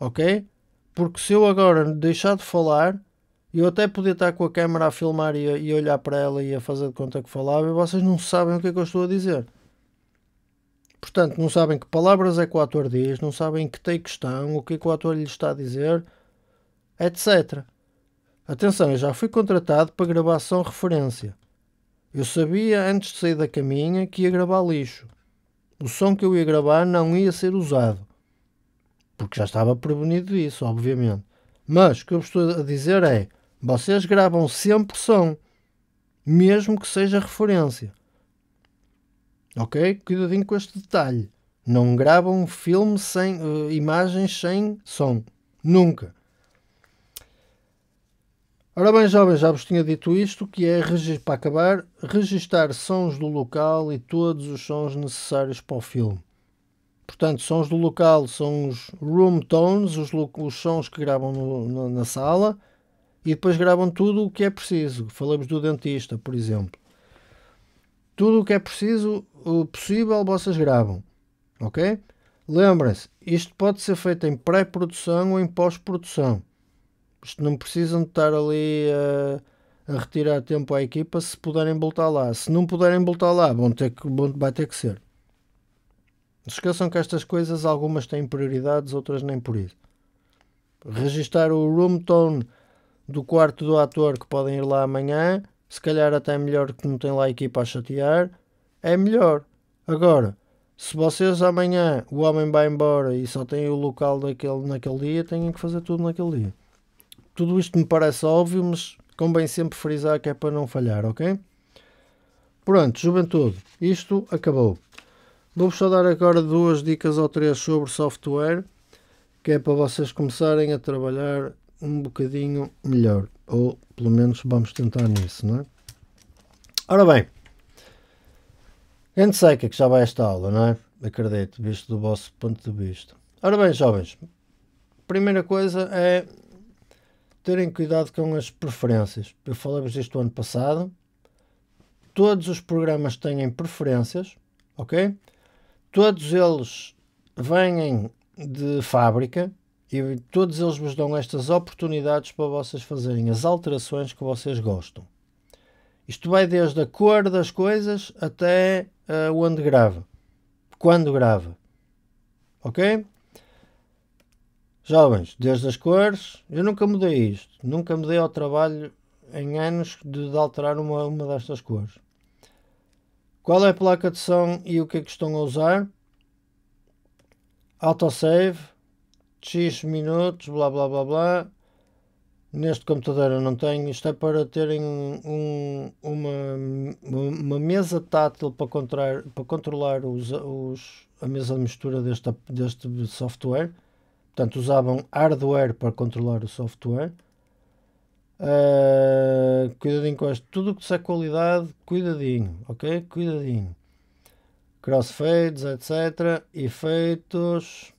Ok? Porque se eu agora deixar de falar, eu até podia estar com a câmera a filmar e, e olhar para ela e a fazer de conta que falava e vocês não sabem o que é que eu estou a dizer. Portanto, não sabem que palavras é que o ator diz, não sabem que tem questão o que é que o ator lhe está a dizer, etc. Atenção, eu já fui contratado para gravar som referência. Eu sabia antes de sair da caminha que ia gravar lixo. O som que eu ia gravar não ia ser usado. Porque já estava prevenido disso, obviamente. Mas o que eu estou a dizer é: vocês gravam sempre som, mesmo que seja referência. Ok? Cuidadinho com este detalhe. Não gravam filme sem uh, imagens sem som. Nunca. Ora bem, jovens, já vos tinha dito isto, que é, para acabar, registar sons do local e todos os sons necessários para o filme. Portanto, sons do local são os room tones, os, os sons que gravam no, no, na sala, e depois gravam tudo o que é preciso. Falamos do dentista, por exemplo. Tudo o que é preciso, o possível, vocês gravam. Ok? Lembrem-se, isto pode ser feito em pré-produção ou em pós-produção. Isto não precisam de estar ali a, a, retirar tempo à equipa se puderem voltar lá. Se não puderem voltar lá, vão ter que, vão, vai ter que ser. Não se esqueçam que estas coisas, algumas têm prioridades, outras nem por isso. Registar o room tone do quarto do ator que podem ir lá amanhã, se calhar até é melhor que não tem lá a equipa a chatear, é melhor. Agora, se vocês amanhã o homem vai embora e só tem o local daquele, naquele dia, têm que fazer tudo naquele dia. Tudo isto me parece óbvio, mas convém sempre frisar que é para não falhar, ok? Pronto, juventude, isto acabou. Vou-vos só dar agora duas dicas ou três sobre software, que é para vocês começarem a trabalhar um bocadinho melhor. Ou pelo menos vamos tentar nisso, não é? Ora bem, gente seca que já vai esta aula, não é? Acredito, visto do vosso ponto de vista. Ora bem, jovens, primeira coisa é terem cuidado com as preferências. Eu falei-vos disto ano passado. Todos os programas têm preferências, ok? Todos eles vêm de fábrica e todos eles vos dão estas oportunidades para vocês fazerem as alterações que vocês gostam. Isto vai desde a cor das coisas até uh, eh, onde grava, quando grava, ok? Jovens, desde as cores, eu nunca mudei isto. Nunca mudei ao trabalho em anos de, de alterar uma, uma destas cores. Qual é a placa de som e o que é que estão a usar? Autosave, X minutos, blá blá blá blá. Neste computador eu não tenho. Isto é para terem um, uma, uma mesa tátil para controlar, para controlar os, os, a mesa de mistura deste software. Portanto, usavam hardware para controlar o software. Uh, cuidadinho com isto. Tudo o que disser qualidade, cuidadinho, ok? Cuidadinho. Crossfades, etc. Efeitos.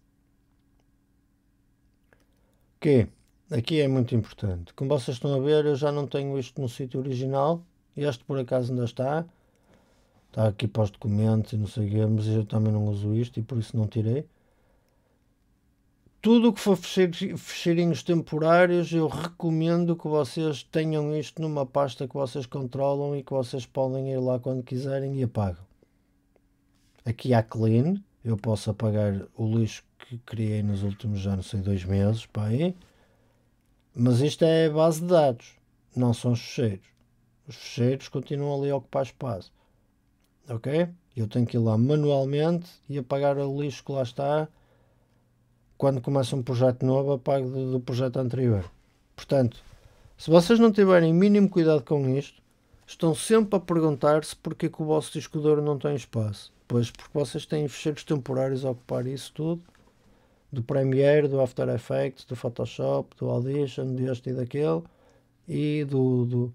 Que aqui é muito importante. Como vocês estão a ver, eu já não tenho isto no sítio original. Este por acaso ainda está. Está aqui para os documentos e não sei o que, mas eu também não uso isto e por isso não tirei tudo o que for fecheirinhos temporários, eu recomendo que vocês tenham isto numa pasta que vocês controlam e que vocês podem ir lá quando quiserem e apagam. Aqui há clean, eu posso apagar o lixo que criei nos últimos anos, sei, dois meses, para aí. Mas isto é base de dados, não são os fecheiros. Os fecheiros continuam ali a ocupar espaço. Ok? Eu tenho que ir lá manualmente e apagar o lixo que lá está quando começa um projeto novo, apago do, do projeto anterior. Portanto, se vocês não tiverem mínimo cuidado com isto, estão sempre a perguntar-se porque que o vosso disco duro não tem espaço. Pois porque vocês têm fecheiros temporários a ocupar isso tudo, do Premiere, do After Effects, do Photoshop, do Audition, deste e daquele, e do, do,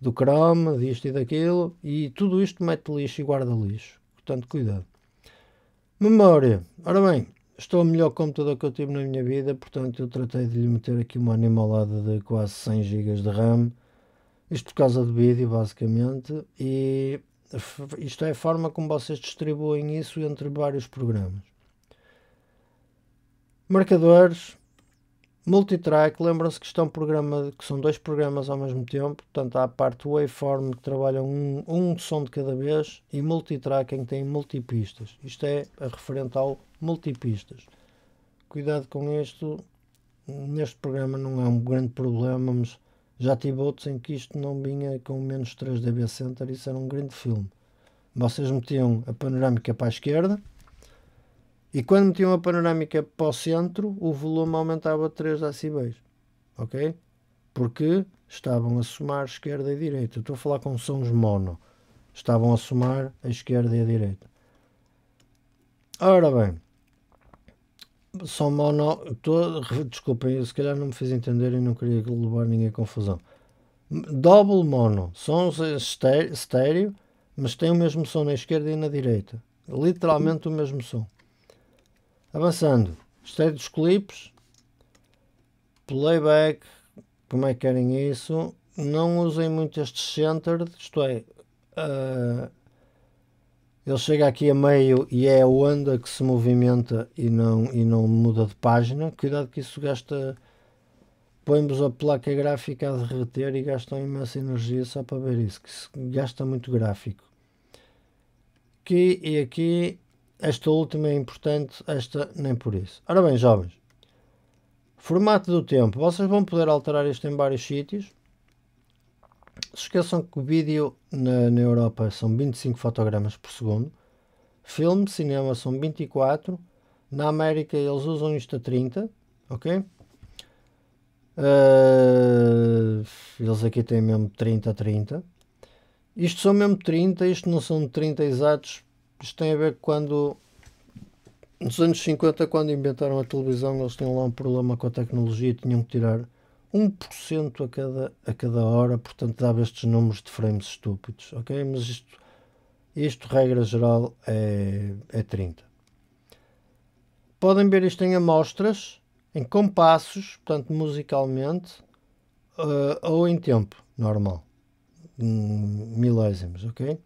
do Chrome, deste e daquilo, e tudo isto mete lixo e guarda lixo. Portanto, cuidado. Memória. Ora bem, estou melhor computador que eu tive na minha vida, portanto eu tratei de lhe meter aqui uma animalada de quase 100 GB de RAM, isto por causa do vídeo basicamente, e isto é a forma como vocês distribuem isso entre vários programas. Marcadores, multitrack, lembram-se que estão é programa, que são dois programas ao mesmo tempo, portanto há a parte waveform que trabalha um, um som de cada vez e multitrack em que tem multipistas. Isto é referente ao multipistas. Cuidado com isto, neste programa não há é um grande problema, mas já tive outros em que isto não vinha com menos 3 dB center, isso era um grande filme. Vocês metiam a panorâmica para a esquerda e quando metiam a panorâmica para o centro, o volume aumentava 3 decibéis, ok? Porque estavam a somar esquerda e direita. estou a falar com sons mono. Estavam a somar a esquerda e a direita. Ora bem, são mono. Tô, desculpem, eu se calhar não me fiz entender e não queria levar ninguém a confusão. Double mono, sons estéreo, mas tem o mesmo som na esquerda e na direita. Literalmente o mesmo som. Avançando, estéreo dos clipes, playback, como é que querem isso? Não usem muito estes centered, isto é, uh, ele chega aqui a meio e é a onda que se movimenta e não, e não muda de página. Cuidado que isso gasta. Põe-vos a placa gráfica a derreter e gastam imensa energia só para ver isso, que se gasta muito gráfico. Aqui e aqui, esta última é importante, esta nem por isso. Ora bem, jovens, formato do tempo. Vocês vão poder alterar isto em vários sítios se esqueçam que o vídeo na, na Europa são 25 fotogramas por segundo, filme, cinema são 24, na América eles usam isto a 30, ok? Uh, eles aqui têm mesmo 30 a 30. Isto são mesmo 30, isto não são 30 exatos. Isto tem a ver com quando nos anos 50, quando inventaram a televisão, eles tinham lá um problema com a tecnologia e tinham que tirar 1% a cada, a cada hora, portanto dava estes números de frames estúpidos, ok? Mas isto, isto regra geral, é, é 30. Podem ver isto em amostras, em compassos, portanto musicalmente, uh, ou em tempo normal, milésimos, ok?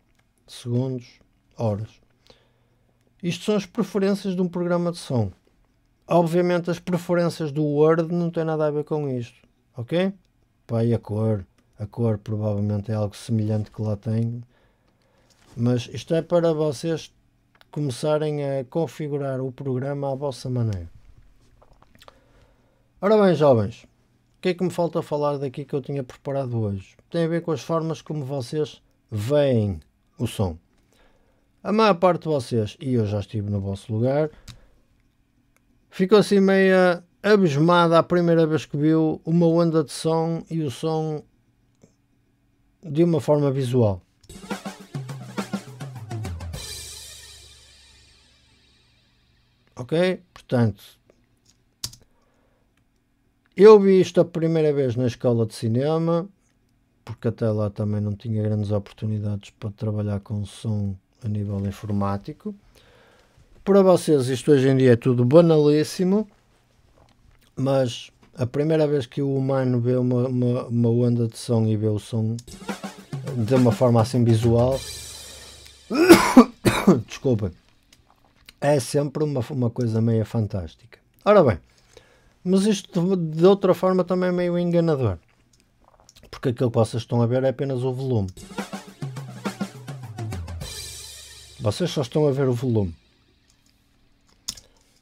Segundos, horas. Isto são as preferências de um programa de som. Obviamente as preferências do Word não têm nada a ver com isto ok? Pá, e a cor, a cor provavelmente é algo semelhante que lá tem, mas isto é para vocês começarem a configurar o programa à vossa maneira. Ora bem, jovens, o que é que me falta falar daqui que eu tinha preparado hoje? Tem a ver com as formas como vocês veem o som. A maior parte de vocês, e eu já estive no vosso lugar, ficou assim meia abismada a primeira vez que viu uma onda de som e o som de uma forma visual. Ok? Portanto, eu vi isto a primeira vez na escola de cinema, porque até lá também não tinha grandes oportunidades para trabalhar com som a nível informático. Para vocês, isto hoje em dia é tudo banalíssimo mas a primeira vez que o humano vê uma, uma, uma onda de som e vê o som de uma forma assim visual, desculpa, é sempre uma, uma coisa meio fantástica. Ora bem, mas isto de outra forma também é meio enganador, porque aquilo que vocês estão a ver é apenas o volume. Vocês só estão a ver o volume.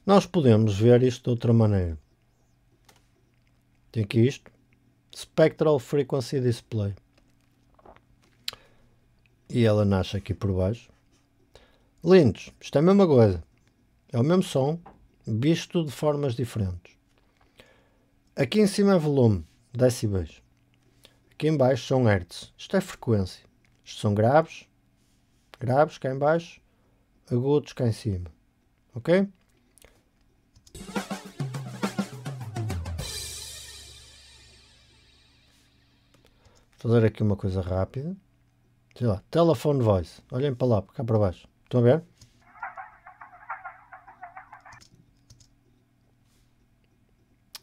Nós podemos ver isto de outra maneira. Tem aqui isto. Spectral Frequency Display. E ela nasce aqui por baixo. Lindos, isto é a mesma coisa. É o mesmo som, visto de formas diferentes. Aqui em cima é volume, decibéis. Aqui em baixo são hertz. Isto é frequência. Isto são graves, graves cá em baixo, agudos cá em cima. Ok? fazer aqui uma coisa rápida. Sei lá, telephone voice. Olhem para lá, cá para baixo. Estão a ver?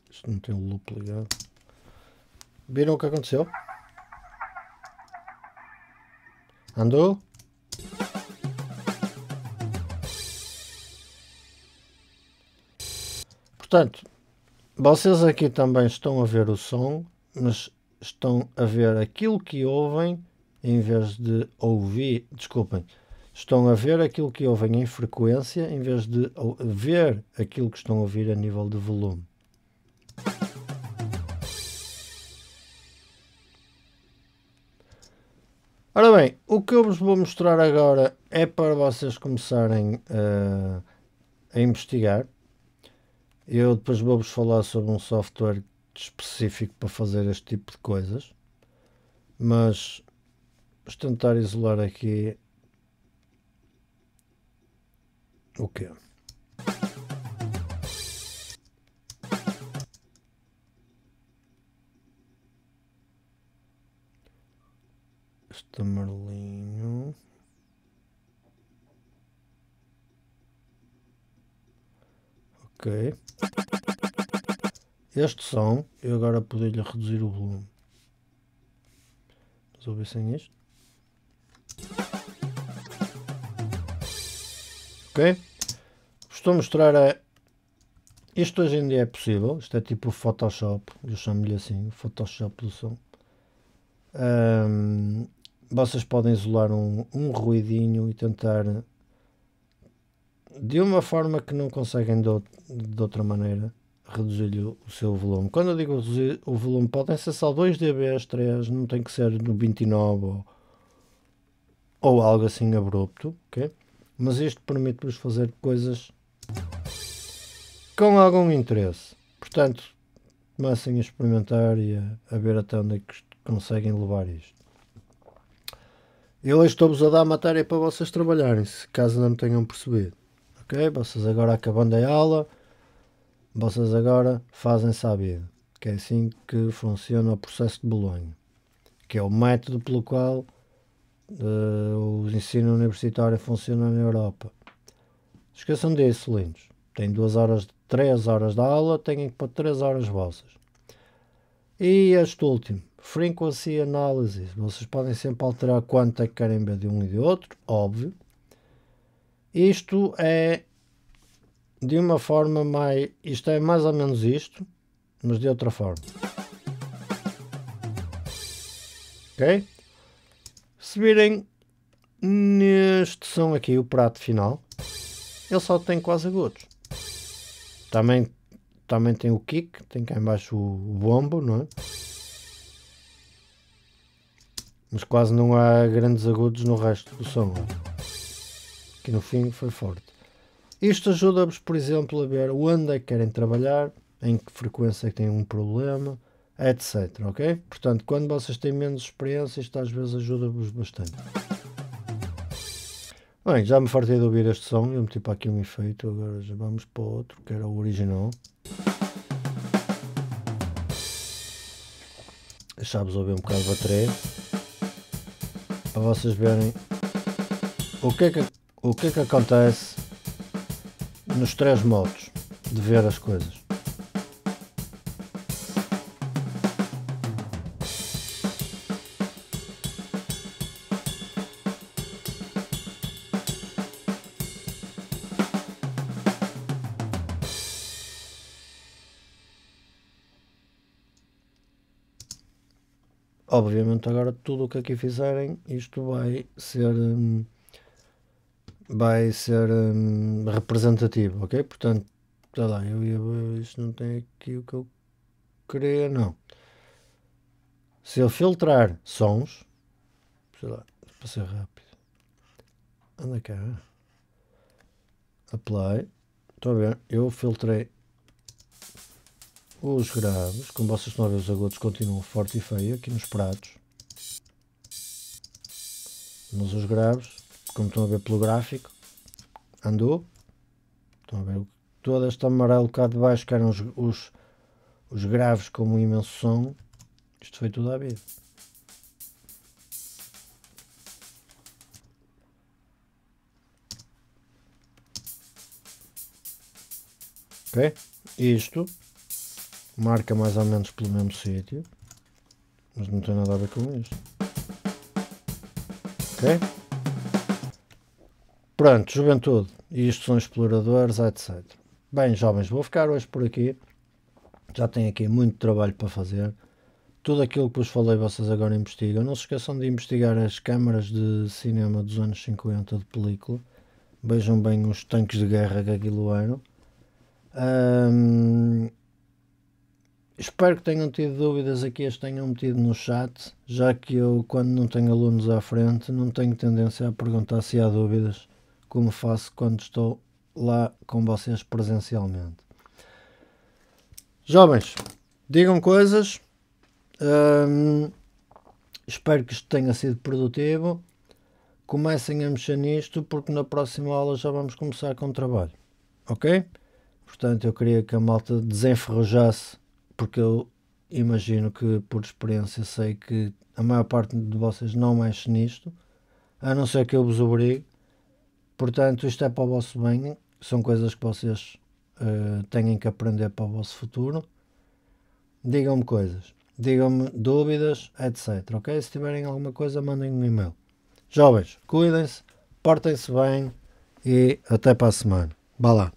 Isto não tem o loop ligado. Viram o que aconteceu? Andou? Portanto, vocês aqui também estão a ver o som, mas estão a ver aquilo que ouvem em vez de ouvir, desculpem, estão a ver aquilo que ouvem em frequência em vez de ver aquilo que estão a ouvir a nível de volume. Ora bem, o que eu vos vou mostrar agora é para vocês começarem uh, a investigar. Eu depois vou-vos falar sobre um software específico para fazer este tipo de coisas, mas vamos tentar isolar aqui o que Este amarelinho. Ok este som, eu agora poder-lhe reduzir o volume. Mas sem isto? Ok? Estou a mostrar a... Isto hoje em dia é possível, isto é tipo o Photoshop, eu chamo-lhe assim, o Photoshop do som. Um, vocês podem isolar um, um ruidinho e tentar de uma forma que não conseguem de, de outra maneira reduzir-lhe o seu volume. Quando eu digo reduzir o volume, podem ser só 2 dBs, 3, não tem que ser no 29 ou, ou algo assim abrupto, ok? Mas isto permite-vos fazer coisas com algum interesse. Portanto, comecem a experimentar e a, a ver até onde é que conseguem levar isto. Eu estou-vos a dar matéria para vocês trabalharem, se caso não tenham percebido. Ok? Vocês agora acabando a aula vocês agora fazem saber que é assim que funciona o processo de Bolonha, que é o método pelo qual uh, o ensino universitário funciona na Europa. Esqueçam disso, lindos. Tem duas horas, três horas de aula, têm que pôr três horas vossas. E este último, frequency analysis. Vocês podem sempre alterar quanto é que querem ver de um e de outro, óbvio. Isto é de uma forma mais. Isto é mais ou menos isto, mas de outra forma. Ok? Se virem neste som aqui, o prato final, ele só tem quase agudos. Também, também tem o kick, tem cá embaixo o, bombo, não é? Mas quase não há grandes agudos no resto do som. Aqui é? no fim foi forte. Isto ajuda-vos, por exemplo, a ver onde é que querem trabalhar, em que frequência é têm um problema, etc. Ok? Portanto, quando vocês têm menos experiência, isto às vezes ajuda-vos bastante. Bem, já me fartei de ouvir este som, eu meti para aqui um efeito, agora já vamos para outro, que era o original. Deixá-vos ouvir um bocado de bateria, para vocês verem o que é que, o que, é que acontece nos três modos de ver as coisas. Obviamente, agora tudo o que aqui fizerem, isto vai ser. Hum, vai ser hum, representativo, ok? Portanto, está lá, eu ia ver, isto não tem aqui o que eu queria, não. Se eu filtrar sons, sei lá, para ser rápido, anda cá, é é? apply, estou a ver, eu filtrei os graves, como vocês estão a ver, os agudos continuam forte e feio aqui nos pratos, mas os graves como estão a ver pelo gráfico, andou. Estão a ver todo este amarelo cá de baixo que eram os, os, os graves com um imenso som. Isto foi tudo à vida. Ok? Isto marca mais ou menos pelo mesmo sítio, mas não tem nada a ver com isto. Ok? Pronto, juventude, isto são exploradores, etc. Bem, jovens, vou ficar hoje por aqui. Já tenho aqui muito trabalho para fazer. Tudo aquilo que vos falei, vocês agora investigam. Não se esqueçam de investigar as câmaras de cinema dos anos 50 de película. Vejam bem os tanques de guerra que aquilo espero que tenham tido dúvidas aqui, as tenham metido no chat, já que eu, quando não tenho alunos à frente, não tenho tendência a perguntar se há dúvidas como faço quando estou lá com vocês presencialmente. Jovens, digam coisas. Hum, espero que isto tenha sido produtivo. Comecem a mexer nisto porque na próxima aula já vamos começar com o trabalho. Ok? Portanto, eu queria que a malta desenferrujasse, porque eu imagino que por experiência sei que a maior parte de vocês não mexe nisto, a não ser que eu vos obrigue. Portanto, isto é para o vosso bem, são coisas que vocês uh, têm que aprender para o vosso futuro. Digam-me coisas, digam-me dúvidas, etc. Ok? Se tiverem alguma coisa, mandem um e-mail. Jovens, cuidem-se, portem-se bem e até para a semana. Vá lá.